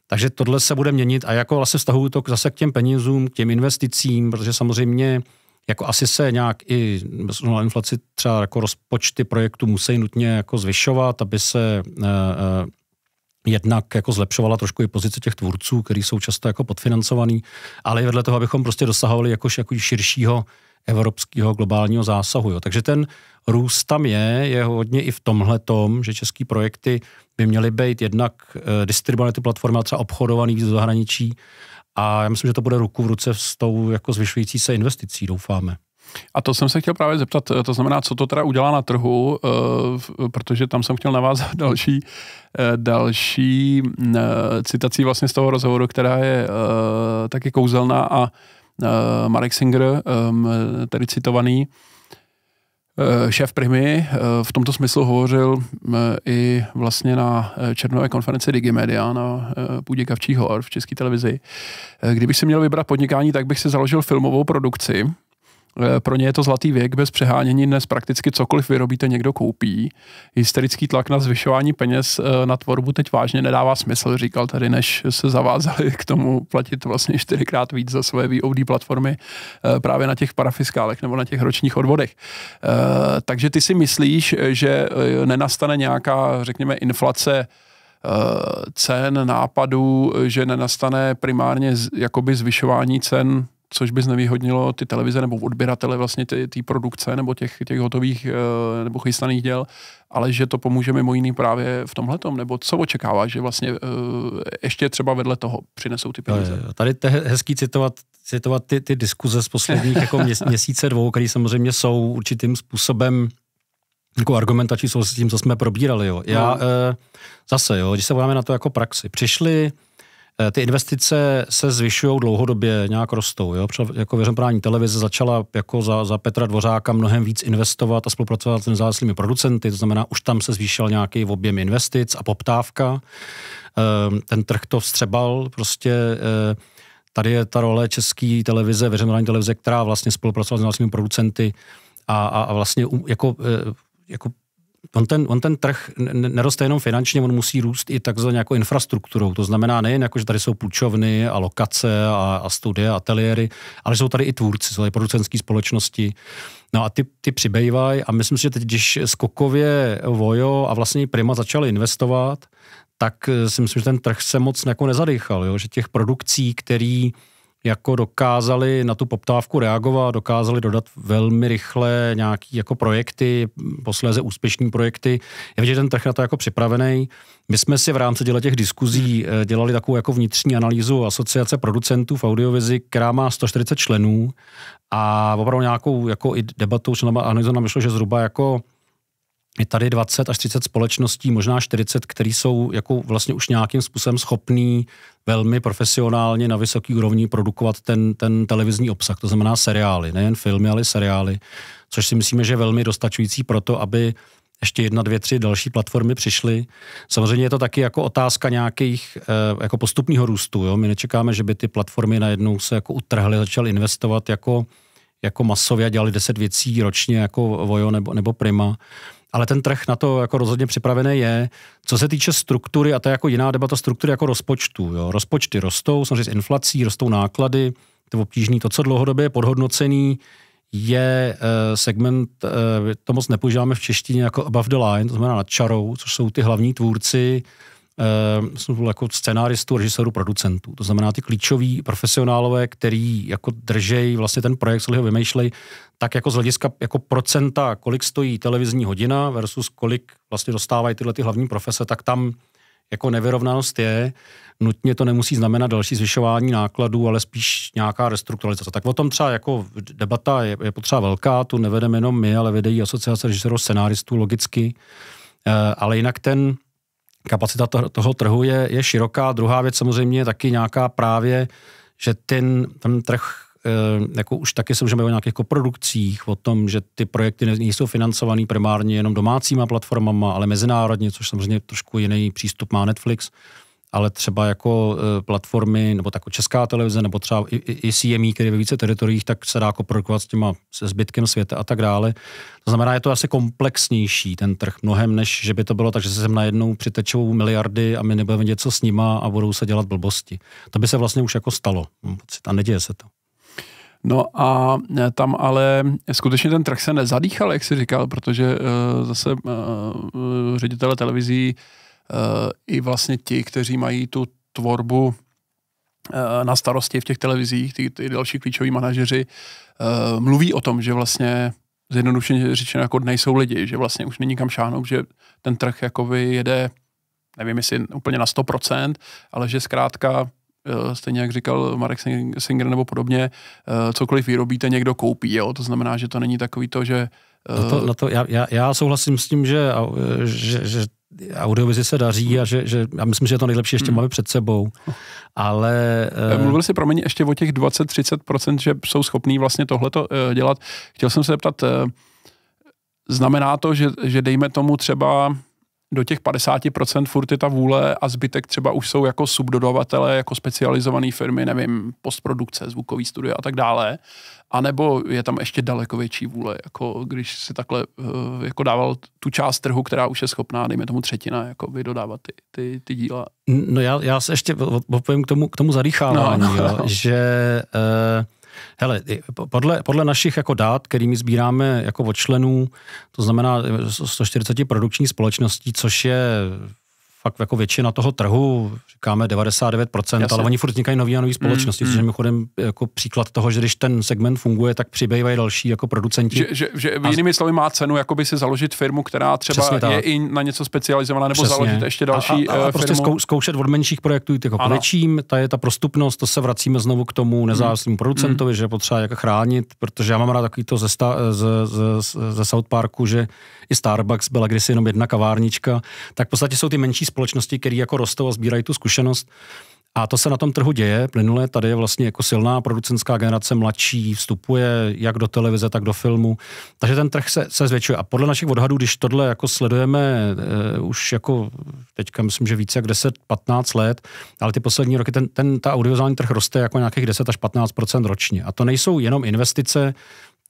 Takže tohle se bude měnit a jako vlastně vztahuju to zase k těm penězům, k těm investicím, protože samozřejmě jako asi se nějak i bez na inflaci třeba jako rozpočty projektu musí nutně jako zvyšovat, aby se eh, eh, jednak jako zlepšovala trošku i pozice těch tvůrců, který jsou často jako podfinancovaný, ale i vedle toho, abychom prostě dosahovali jakož jako širšího evropského globálního zásahu. Jo. Takže ten růst tam je, je hodně i v tomhle tom, že český projekty by měly být jednak e, distribuované ty platformy, a třeba obchodovaný do zahraničí, a já myslím, že to bude ruku v ruce s tou jako zvyšující se investicí, doufáme. A to jsem se chtěl právě zeptat, eh, to znamená, co to teda udělá na trhu, eh, protože tam jsem chtěl navázat další, eh, další mm, citací vlastně z toho rozhovoru, která je taky kouzelná a Marek Singer, tady citovaný, Eh, šéf Primy eh, v tomto smyslu hovořil eh, i vlastně na černové konferenci Digimedia na půdě Kavčího v české televizi. Kdybych si měl vybrat podnikání, tak bych si založil filmovou produkci, Eh, pro ně je to zlatý věk, bez přehánění dnes prakticky cokoliv vyrobíte, někdo koupí. Hysterický tlak na zvyšování peněz eh, na tvorbu teď vážně nedává smysl, říkal tady, než se zavázali k tomu platit vlastně čtyřikrát víc za svoje VOD platformy eh, právě na těch parafiskálech nebo na těch ročních odvodech. Takže ty si myslíš, že nenastane nějaká, řekněme, inflace cen, nápadů, že nenastane primárně jakoby zvyšování cen což by znevýhodnilo ty televize nebo odběratele vlastně ty ty produkce nebo těch, těch hotových eh, nebo chystaných děl, ale že to pomůže mimo jiný právě v tomhle nebo co očekává, že vlastně eh, ještě třeba vedle toho přinesou ty peníze. No, tady je hezký citovat, citovat ty, ty diskuze z posledních jako měs, měsíce dvou, které samozřejmě jsou určitým způsobem jako argumentační s tím, co jsme probírali. Jo. Já no. Eh, zase, jo, když se voláme na to jako praxi, přišli Eh, ty investice se zvyšují dlouhodobě, nějak rostou. Jo? Jako veřejnoprávní televize začala jako za, za Petra Dvořáka mnohem víc investovat a spolupracovat s nezávislými producenty, to znamená, už tam se zvýšil nějaký objem investic a poptávka. Ehm, ten trh to vstřebal, prostě eh, tady je ta role české televize, veřejnoprávní televize, která vlastně spolupracovala s nezávislými producenty a, a, a vlastně jako, eh, jako on ten, on ten trh neroste jenom finančně, on musí růst i takzvaně jako infrastrukturou. To znamená nejen jako, že tady jsou půjčovny a lokace a, a studie, ateliéry, ale jsou tady i tvůrci, jsou tady producentské společnosti. No a ty, ty přibývají a myslím si, že teď, když skokově Vojo a vlastně Prima začaly investovat, tak eh, si myslím, že ten trh se moc jako nezadýchal, jo? že těch produkcí, který jako dokázali na tu poptávku reagovat, dokázali dodat velmi rychle nějaký jako projekty, posléze úspěšní projekty. Je vidět, že ten trh na to jako připravený. My jsme si v rámci těle těch diskuzí eh, dělali takovou jako vnitřní analýzu asociace producentů v audiovizi, která má 140 členů a opravdu nějakou jako i debatu, že analýzu nám vyšlo, že zhruba jako je tady 20 až 30 společností, možná 40, které jsou jako vlastně už nějakým způsobem schopný velmi profesionálně na vysoký úrovni produkovat ten, ten televizní obsah, to znamená seriály, nejen filmy, ale seriály, což si myslíme, že je velmi dostačující pro to, aby ještě jedna, dvě, tři další platformy přišly. Samozřejmě je to taky jako otázka nějakých eh, jako postupního růstu. Jo? My nečekáme, že by ty platformy najednou se jako utrhly, začaly investovat jako, jako masově a dělali deset věcí ročně jako Vojo nebo, nebo Prima ale ten trh na to jako rozhodně připravený je. Co se týče struktury, a to je jako jiná debata struktury jako rozpočtu. Jo. Rozpočty rostou, samozřejmě s inflací, rostou náklady, to je obtížný. To, co dlouhodobě je podhodnocený, je e, segment, e, to moc nepoužíváme v češtině, jako above the line, to znamená nad čarou, což jsou ty hlavní tvůrci Eh, jsou jako scenáristů, režisérů, producentů. To znamená ty klíčoví profesionálové, který jako držej vlastně ten projekt, co ho vymýšlej, tak jako z hlediska jako procenta, kolik stojí televizní hodina versus kolik vlastně dostávají tyhle ty hlavní profese, tak tam jako nevyrovnanost je, nutně to nemusí znamenat další zvyšování nákladů, ale spíš nějaká restrukturalizace. Tak o tom třeba jako debata je, je potřeba velká, tu nevedeme jenom my, ale vedejí asociace režisérů, scenáristů logicky, e, ale jinak ten, kapacita toho trhu je, je široká. Druhá věc samozřejmě je taky nějaká právě, že ten, ten trh eh, jako už taky se můžeme o nějakých koprodukcích, o tom, že ty projekty nejsou financované primárně jenom domácíma platformama, ale mezinárodně, což samozřejmě trošku jiný přístup má Netflix ale třeba jako eh, platformy, nebo jako česká televize, nebo třeba i, i CME, který je ve více teritoriích, tak se dá jako produkovat s těma se zbytkem světa a tak dále. To znamená, je to asi komplexnější ten trh mnohem, než že by to bylo tak, že se sem najednou přitečou miliardy a my nebudeme něco s nima a budou se dělat blbosti. To by se vlastně už jako stalo. A neděje se to. No a eh, tam ale skutečně ten trh se nezadýchal, jak si říkal, protože eh, zase uh, ředitele televizí Eh, i vlastně ti, kteří mají tu tvorbu eh, na starosti v těch televizích, ty, ty další klíčoví manažeři, eh, mluví o tom, že vlastně zjednodušeně řečeno jako nejsou lidi, že vlastně už není kam šáhnout, že ten trh jakoby jede, nevím jestli úplně na 100%, ale že zkrátka stejně jak říkal Marek Singer nebo podobně, cokoliv vyrobíte, někdo koupí, jo? to znamená, že to není takový to, že na to, na to, já, já, já souhlasím s tím, že, že, že audiovizi se daří a že, že já myslím, že to nejlepší ještě hmm. máme před sebou, ale... Eh, eh, Mluvil jsi, mě ještě o těch 20-30%, že jsou schopní vlastně tohleto eh, dělat. Chtěl jsem se zeptat, znamená to, že, že dejme tomu třeba do těch 50% furt je ta vůle a zbytek třeba už jsou jako subdodavatele, jako specializované firmy, nevím, postprodukce, zvukový studio a tak dále. A nebo je tam ještě daleko větší vůle, jako když si takhle eh, jako dával tu část trhu, která už je schopná, dejme tomu třetina, jako by dodávat ty, ty, ty díla. No já, já se ještě odpovím k tomu, k tomu zadýchávání, no, no, no. že... Uh hele, podle, podle našich jako dát, kterými sbíráme jako od členů, to znamená 140 eh, produkčních společností, což je fakt jako většina toho trhu, říkáme 99%, Jasně. ale oni furt vznikají nový a nový společnosti, mm, mm, což je mimochodem jako příklad toho, že když ten segment funguje, tak přibývají další jako producenti. Že, že, že v jinými slovy má cenu jakoby si založit firmu, která třeba Přesně, je i na něco specializovaná, nebo Přesně. založit ještě další a, a, a eh, prostě firmu. prostě zkou, zkoušet od menších projektů jít jako k větším, ta je ta prostupnost, to se vracíme znovu k tomu nezávislému mm. producentovi, mm. že je potřeba jak chránit, protože já mám rád takový to ze, sta, ze, ze, ze South Parku, že i Starbucks byla kdysi jenom jedna kavárnička, tak v podstatě jsou ty menší společnosti, které jako rostou a sbírají tu zkušenost. A to se na tom trhu děje plynule. Tady je vlastně jako silná producentská generace mladší, vstupuje jak do televize, tak do filmu. Takže ten trh se, se zvětšuje. A podle našich odhadů, když tohle jako sledujeme eh, už jako teďka myslím, že více jak 10-15 let, ale ty poslední roky ten, ten ta audiovizuální trh roste jako nějakých 10 až 15 ročně. A to nejsou jenom investice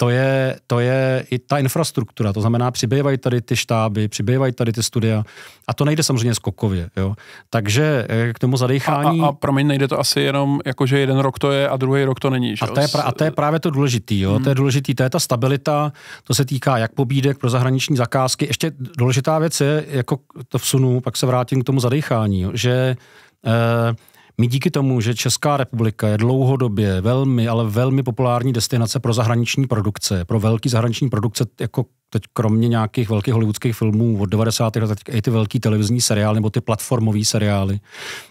to je, to je i ta infrastruktura, to znamená, přibývají tady ty štáby, přibývají tady ty studia a to nejde samozřejmě skokově, jo. Takže eh, k tomu zadechání... A, a, a promiň, nejde to asi jenom, jako že jeden rok to je a druhý rok to není, že? A to je, pra, a to je právě to důležitý, jo, hmm. to je důležitý, to je ta stabilita, to se týká jak pobídek pro zahraniční zakázky, ještě důležitá věc je, jako to vsunu, pak se vrátím k tomu zadechání, jo, že... Eh, my díky tomu, že Česká republika je dlouhodobě velmi, ale velmi populární destinace pro zahraniční produkce, pro velký zahraniční produkce jako teď kromě nějakých velkých hollywoodských filmů od 90. let, tak i ty velký televizní seriály nebo ty platformové seriály,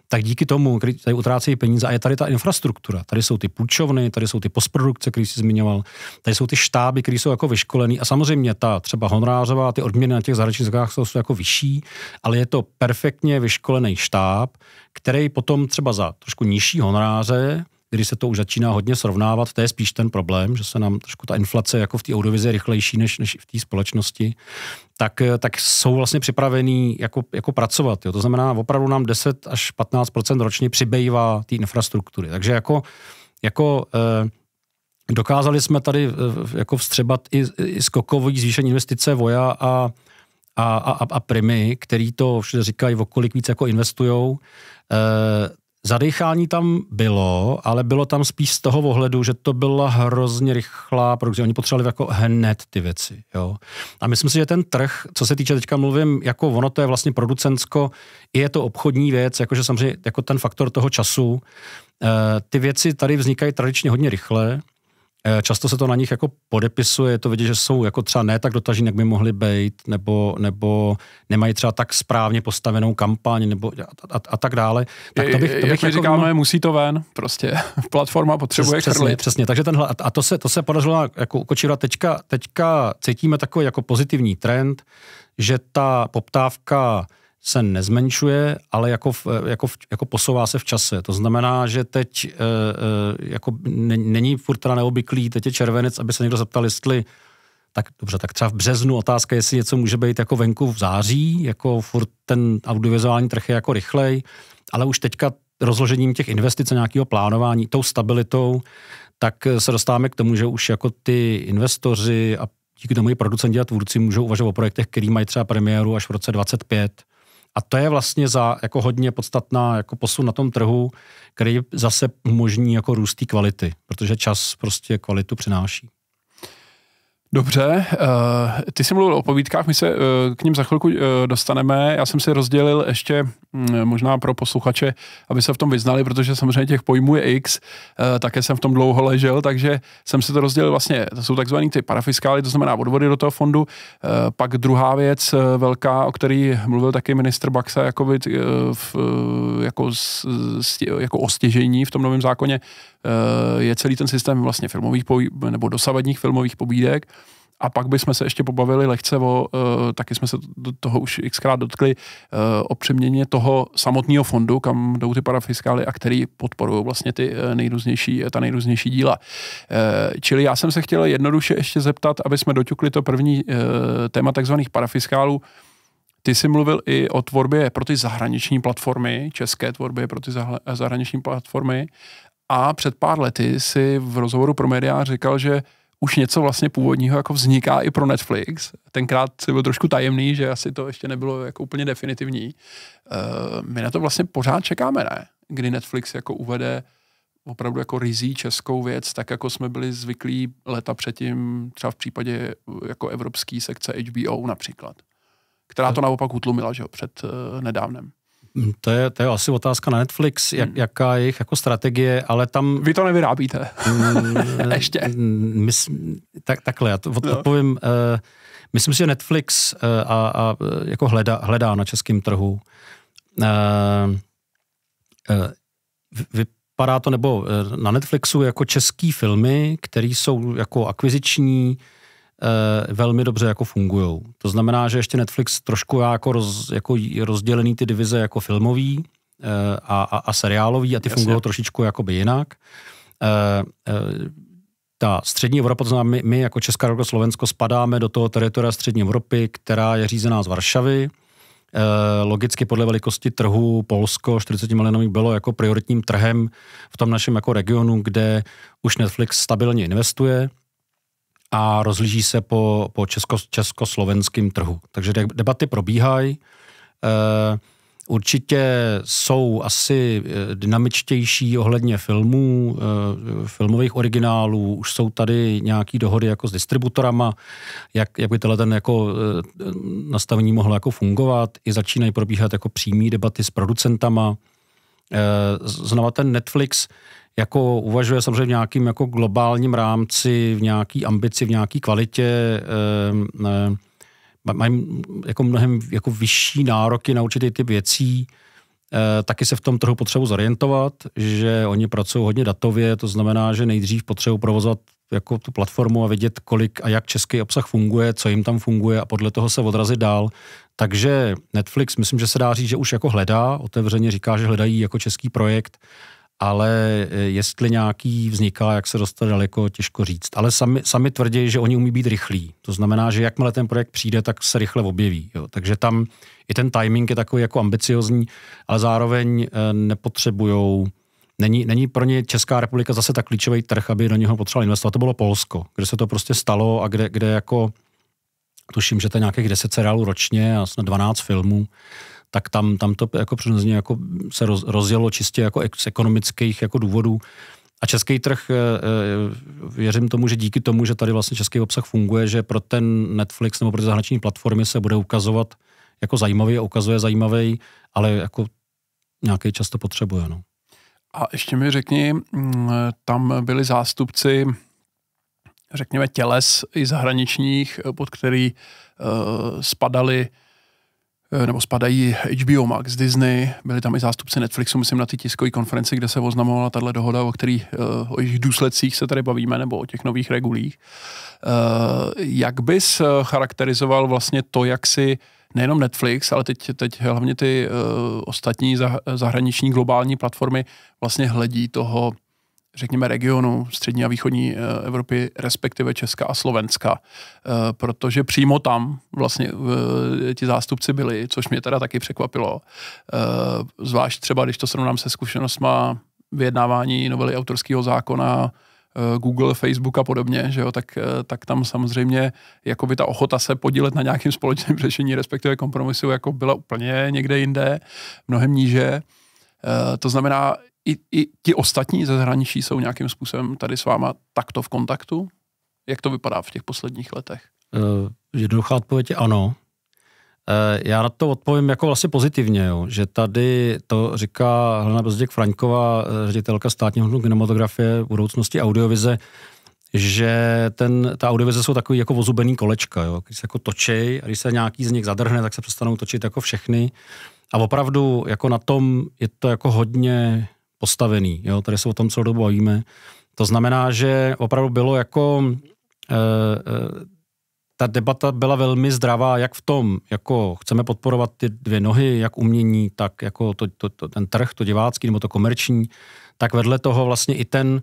tak díky tomu, který tady utrácejí peníze, a je tady ta infrastruktura, tady jsou ty půjčovny, tady jsou ty postprodukce, který jsi zmiňoval, tady jsou ty štáby, které jsou jako vyškolený a samozřejmě ta třeba honorářová, ty odměny na těch zahraničních zakázkách jsou jako vyšší, ale je to perfektně vyškolený štáb, který potom třeba za trošku nižší honoráře kdy se to už začíná hodně srovnávat, to je spíš ten problém, že se nám trošku ta inflace jako v té audiovizi je rychlejší než, než v té společnosti, tak, eh, tak jsou vlastně připravený jako, jako pracovat. Jo. To znamená, opravdu nám 10 až 15 ročně přibývá té infrastruktury. Takže jako, jako eh, dokázali jsme tady eh, jako vstřebat i, i skokový zvýšení investice voja a, a, a, a primy, který to všude říkají, o kolik víc jako investujou, eh, zadechání tam bylo, ale bylo tam spíš z toho ohledu, že to byla hrozně rychlá produkce. Oni potřebovali jako hned ty věci. Jo? A myslím si, že ten trh, co se týče teďka mluvím, jako ono to je vlastně producentsko, je to obchodní věc, jakože samozřejmě jako ten faktor toho času. E, ty věci tady vznikají tradičně hodně rychle, Eh, často se to na nich jako podepisuje, je to vidět, že jsou jako třeba ne tak dotažení, jak by mohli být, nebo, nebo nemají třeba tak správně postavenou kampaň, nebo a, a, a tak dále. Tak to bych, to bych jak jako říkáme, musí to ven, prostě platforma potřebuje Přes, Přesně, přesně, takže tenhle, a to se, to se podařilo jako Kočíra, Teďka, teďka cítíme takový jako pozitivní trend, že ta poptávka se nezmenšuje, ale jako, v, jako, v, jako posouvá se v čase. To znamená, že teď e, e, jako není furt teda neobyklý, teď je červenec, aby se někdo zeptal, jestli tak dobře, tak třeba v březnu otázka, jestli něco může být jako venku v září, jako furt ten audiovizuální trh je jako rychlej, ale už teďka rozložením těch investic a nějakého plánování, tou stabilitou, tak eh, se dostáváme k tomu, že už jako ty investoři a díky tomu i producenti a tvůrci můžou uvažovat o projektech, který mají třeba premiéru až v roce 25 a to je vlastně za jako hodně podstatná jako posun na tom trhu, který zase umožní jako růst kvality, protože čas prostě kvalitu přináší. Dobře, eh, ty jsi mluvil o povídkách, my se eh, k ním za chvilku eh, dostaneme. Já jsem si rozdělil ještě mm, možná pro posluchače, aby se v tom vyznali, protože samozřejmě těch pojmů je x, také jsem v tom dlouho ležel, takže jsem si to rozdělil vlastně, to jsou takzvaný ty parafiskály, to znamená odvody do toho fondu. Pak druhá věc velká, o který mluvil taky ministr Baxa jako, by, v, jako, jako ostěžení v tom novém zákoně, je celý ten systém vlastně filmových nebo dosavadních filmových pobídek. A pak bychom se ještě pobavili lehce o, uh, taky jsme se do toho už xkrát dotkli, uh, o přeměně toho samotného fondu, kam jdou ty parafiskály a který podporují vlastně ty eh, nejrůznější, ta nejrůznější díla. Uh, čili já jsem se chtěl jednoduše ještě zeptat, aby jsme doťukli to první uh, téma takzvaných parafiskálů. Ty jsi mluvil i o tvorbě pro ty zahraniční platformy, české tvorbě pro ty zahraniční platformy a před pár lety si v rozhovoru pro média říkal, že už něco vlastně původního jako vzniká i pro Netflix. Tenkrát si bylo trošku tajemný, že asi to ještě nebylo jako úplně definitivní. Uh, my na to vlastně pořád čekáme, ne? Kdy Netflix jako uvede opravdu jako rizí českou věc, tak jako jsme byli zvyklí leta předtím, třeba v případě eh, jako evropský sekce HBO například, která to naopak utlumila, že jo, před uh, nedávnem. To je, to je asi otázka na Netflix, jak, hmm. jaká je jejich jako strategie, ale tam... Vy to nevyrábíte. Mm, Ještě. Mm, mys, tak, takhle, já to no. odpovím. no. Uh, myslím si, že Netflix uh, a, a eh, jako hledá, hledá na českém trhu. Uh, uh, vypadá to, nebo na Netflixu jako český filmy, které jsou jako akviziční, uh, Eh, velmi dobře jako fungují. To znamená, že ještě Netflix trošku jako, roz, jako rozdělený ty divize jako filmový e, a, a, a seriálový a ty fungují trošičku jakoby jinak. E, e, ta střední Evropa, to znamená my, my jako Česká republika Slovensko spadáme do toho teritoria střední Evropy, která je řízená z Varšavy. E, logicky podle velikosti trhu Polsko 40 milionů bylo jako prioritním trhem v tom našem jako regionu, kde už Netflix stabilně investuje a rozlíží se po, po česko, československém trhu. Takže debaty probíhají. E, určitě jsou asi e, dynamičtější ohledně filmů, e, filmových originálů. Už jsou tady nějaké dohody jako s distributorama, jak, jak by tenhle ten jako e, nastavení mohlo jako fungovat. I začínají probíhat jako přímé debaty s producentama. Eh, znova ten Netflix jako uvažuje samozřejmě v nějakým jako globálním rámci, v nějaký ambici, v nějaký kvalitě, eh, eh, mají jako mnohem jako vyšší nároky na určitý typ věcí, taky se v tom trhu potřebují zorientovat, že oni pracují hodně datově, to znamená, že nejdřív potřebují provozovat jako tu platformu a vidět, kolik a jak český obsah funguje, co jim tam funguje a podle toho se odrazit dál. Takže Netflix, myslím, že se dá říct, že už jako hledá, otevřeně říká, že hledají jako český projekt, ale e, jestli nějaký vzniká, jak se dostane daleko, těžko říct. Ale sami, sami tvrdí, že oni umí být rychlí. To znamená, že jakmile ten projekt přijde, tak se rychle objeví. Jo. Takže tam i ten timing je takový jako ambiciozní, ale zároveň e, nepotřebujou Není, není pro ně Česká republika zase tak klíčový trh, aby do něho potřeboval investovat. To bylo Polsko, kde se to prostě stalo a kde, kde jako tuším, že to je nějakých 10 seriálů ročně a snad 12 filmů, tak tam, tam to jako přirozeně jako se roz, rozjelo čistě jako z ekonomických jako důvodů. A český trh, eh, eh, věřím tomu, že díky tomu, že tady vlastně český obsah funguje, že pro ten Netflix nebo pro ty zahraniční platformy se bude ukazovat jako zajímavý a ukazuje zajímavý, ale jako nějaký často potřebuje. No. A ještě mi řekni, mm, tam byli zástupci řekněme, těles i zahraničních, eh, pod který uh, eh, spadali eh, nebo spadají HBO Max, Disney, byli tam i zástupci Netflixu, myslím na ty tiskové konferenci, kde se oznamovala tahle dohoda, o kterých o jejich důsledcích se tady bavíme, nebo o těch nových regulích. Jak bys charakterizoval vlastně to, jak si nejenom Netflix, ale teď, teď hlavně ty ostatní zahraniční globální platformy vlastně hledí toho řekněme, regionu střední a východní eh, Evropy, respektive Česka a Slovenska, eh, protože přímo tam vlastně eh, ti zástupci byli, což mě teda taky překvapilo. Zvlášť třeba, když to srovnám se zkušenostma vyjednávání novely autorského zákona, Google, Facebook a podobně, že jo, tak, tak tam samozřejmě jako by ta ochota se podílet na nějakým společném řešení, respektive kompromisu, jako byla úplně někde jinde, mnohem níže. To znamená, i, i ti ostatní ze zahraničí jsou nějakým způsobem tady s váma takto v kontaktu? Jak to vypadá v těch posledních letech? Uh, jednoduchá odpověď je ano. Uh, já na to odpovím jako vlastně pozitivně, jo, že tady to říká Helena Bezděk Franková, eh, ředitelka státního hodnotu kinematografie budoucnosti audiovize, že ten, ta audiovize jsou takový jako vozubený kolečka, jo, když se jako točí a když se nějaký z nich zadrhne, tak se přestanou točit jako všechny. A opravdu jako na tom je to jako hodně postavený. Jo? Tady se o tom celou dobu bavíme. To znamená, že opravdu bylo jako... E, e, ta debata byla velmi zdravá, jak v tom, jako chceme podporovat ty dvě nohy, jak umění, tak jako to, to, to, ten trh, to divácký nebo to komerční, tak vedle toho vlastně i ten,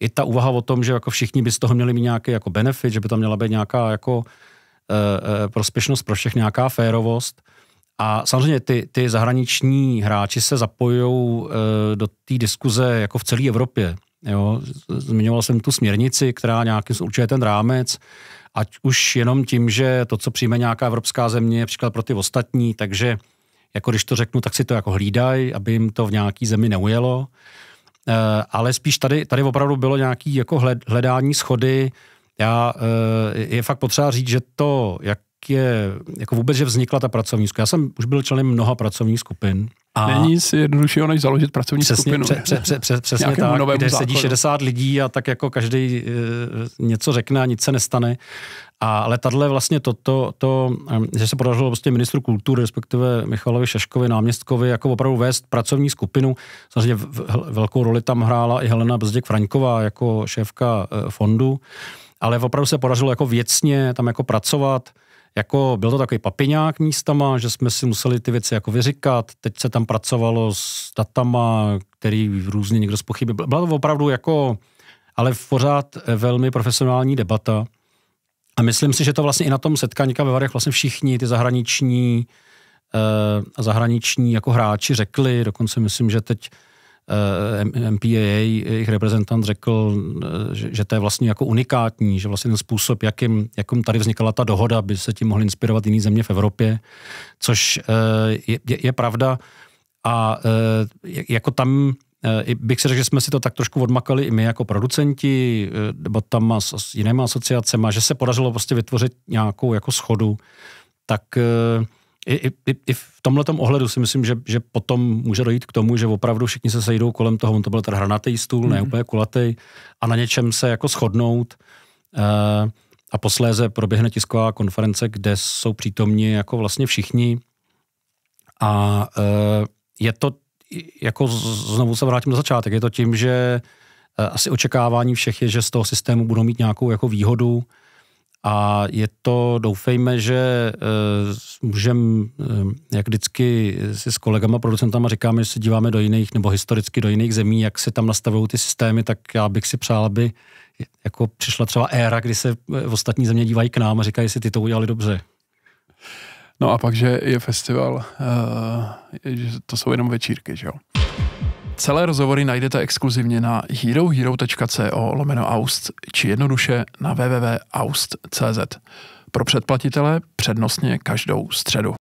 i ta úvaha o tom, že jako všichni by z toho měli mít nějaký jako benefit, že by tam měla být nějaká jako e, e, prospěšnost pro všechny, nějaká férovost, a samozřejmě ty, ty zahraniční hráči se zapojují eh, do té diskuze jako v celé Evropě. Jo, zmiňoval jsem tu směrnici, která nějakým určuje ten rámec, ať už jenom tím, že to, co přijme nějaká evropská země, je příklad pro ty ostatní, takže jako když to řeknu, tak si to jako hlídají, aby jim to v nějaký zemi neujelo. E, ale spíš tady, tady opravdu bylo nějaké jako hled, hledání schody. Já, e, je fakt potřeba říct, že to, jak jak je, jako vůbec, že vznikla ta pracovní skupina. Já jsem už byl členem mnoha pracovních skupin. A Není si jednoduššího, než založit pracovní přesně, skupinu. Pře, pře, pře, pře, přesně tak, kde základu. sedí 60 lidí a tak jako každý e, něco řekne a nic se nestane. A, ale tady vlastně to to, to, že se podařilo prostě ministru kultury, respektive Michalovi Šaškovi, náměstkovi, jako opravdu vést pracovní skupinu. Samozřejmě v, v, velkou roli tam hrála i Helena Bzděk-Franková jako šéfka e, fondu, ale opravdu se podařilo jako věcně tam jako pracovat, jako byl to takový papiňák místama, že jsme si museli ty věci jako vyříkat, teď se tam pracovalo s datama, který různě někdo spochybí. Byla to opravdu jako, ale pořád eh, velmi profesionální debata. A myslím si, že to vlastně i na tom setkání ve Varech vlastně všichni ty zahraniční, eh, zahraniční jako hráči řekli, dokonce myslím, že teď Eh, MPAA, jejich reprezentant řekl, eh, že, to je vlastně jako unikátní, že vlastně ten způsob, jakým, jakým tady vznikala ta dohoda, by se tím mohly inspirovat jiné země v Evropě, což eh, je, je, je pravda. A jako tam bych si řekl, že jsme si to tak trošku odmakali i my jako producenti, debatama s, s jinými asociacemi, že se podařilo prostě vytvořit nějakou jako schodu, tak i, i, i v tomhle ohledu si myslím, že, že potom může dojít k tomu, že opravdu všichni se sejdou kolem toho, on to byl ten hranatý stůl, mm. ne mhm. úplně kulatý, a na něčem se jako shodnout. E, a posléze proběhne tisková konference, kde jsou přítomni jako vlastně všichni. A e, je to, jako znovu se vrátím na začátek, je to tím, že eh, asi očekávání všech je, že z toho systému budou mít nějakou jako výhodu, a je to, doufejme, že eh, můžeme, eh, jak vždycky si s kolegama producentama říkáme, že se díváme do jiných, nebo historicky do jiných zemí, jak se tam nastavují ty systémy, tak já bych si přál, aby jako přišla třeba éra, kdy se eh, v ostatní země dívají k nám a říkají si, ty to udělali dobře. No a pak, že je festival, že to jsou jenom večírky, že jo? Celé rozhovory najdete exkluzivně na herohero.co lomeno aust či jednoduše na www.aust.cz. Pro předplatitele přednostně každou středu.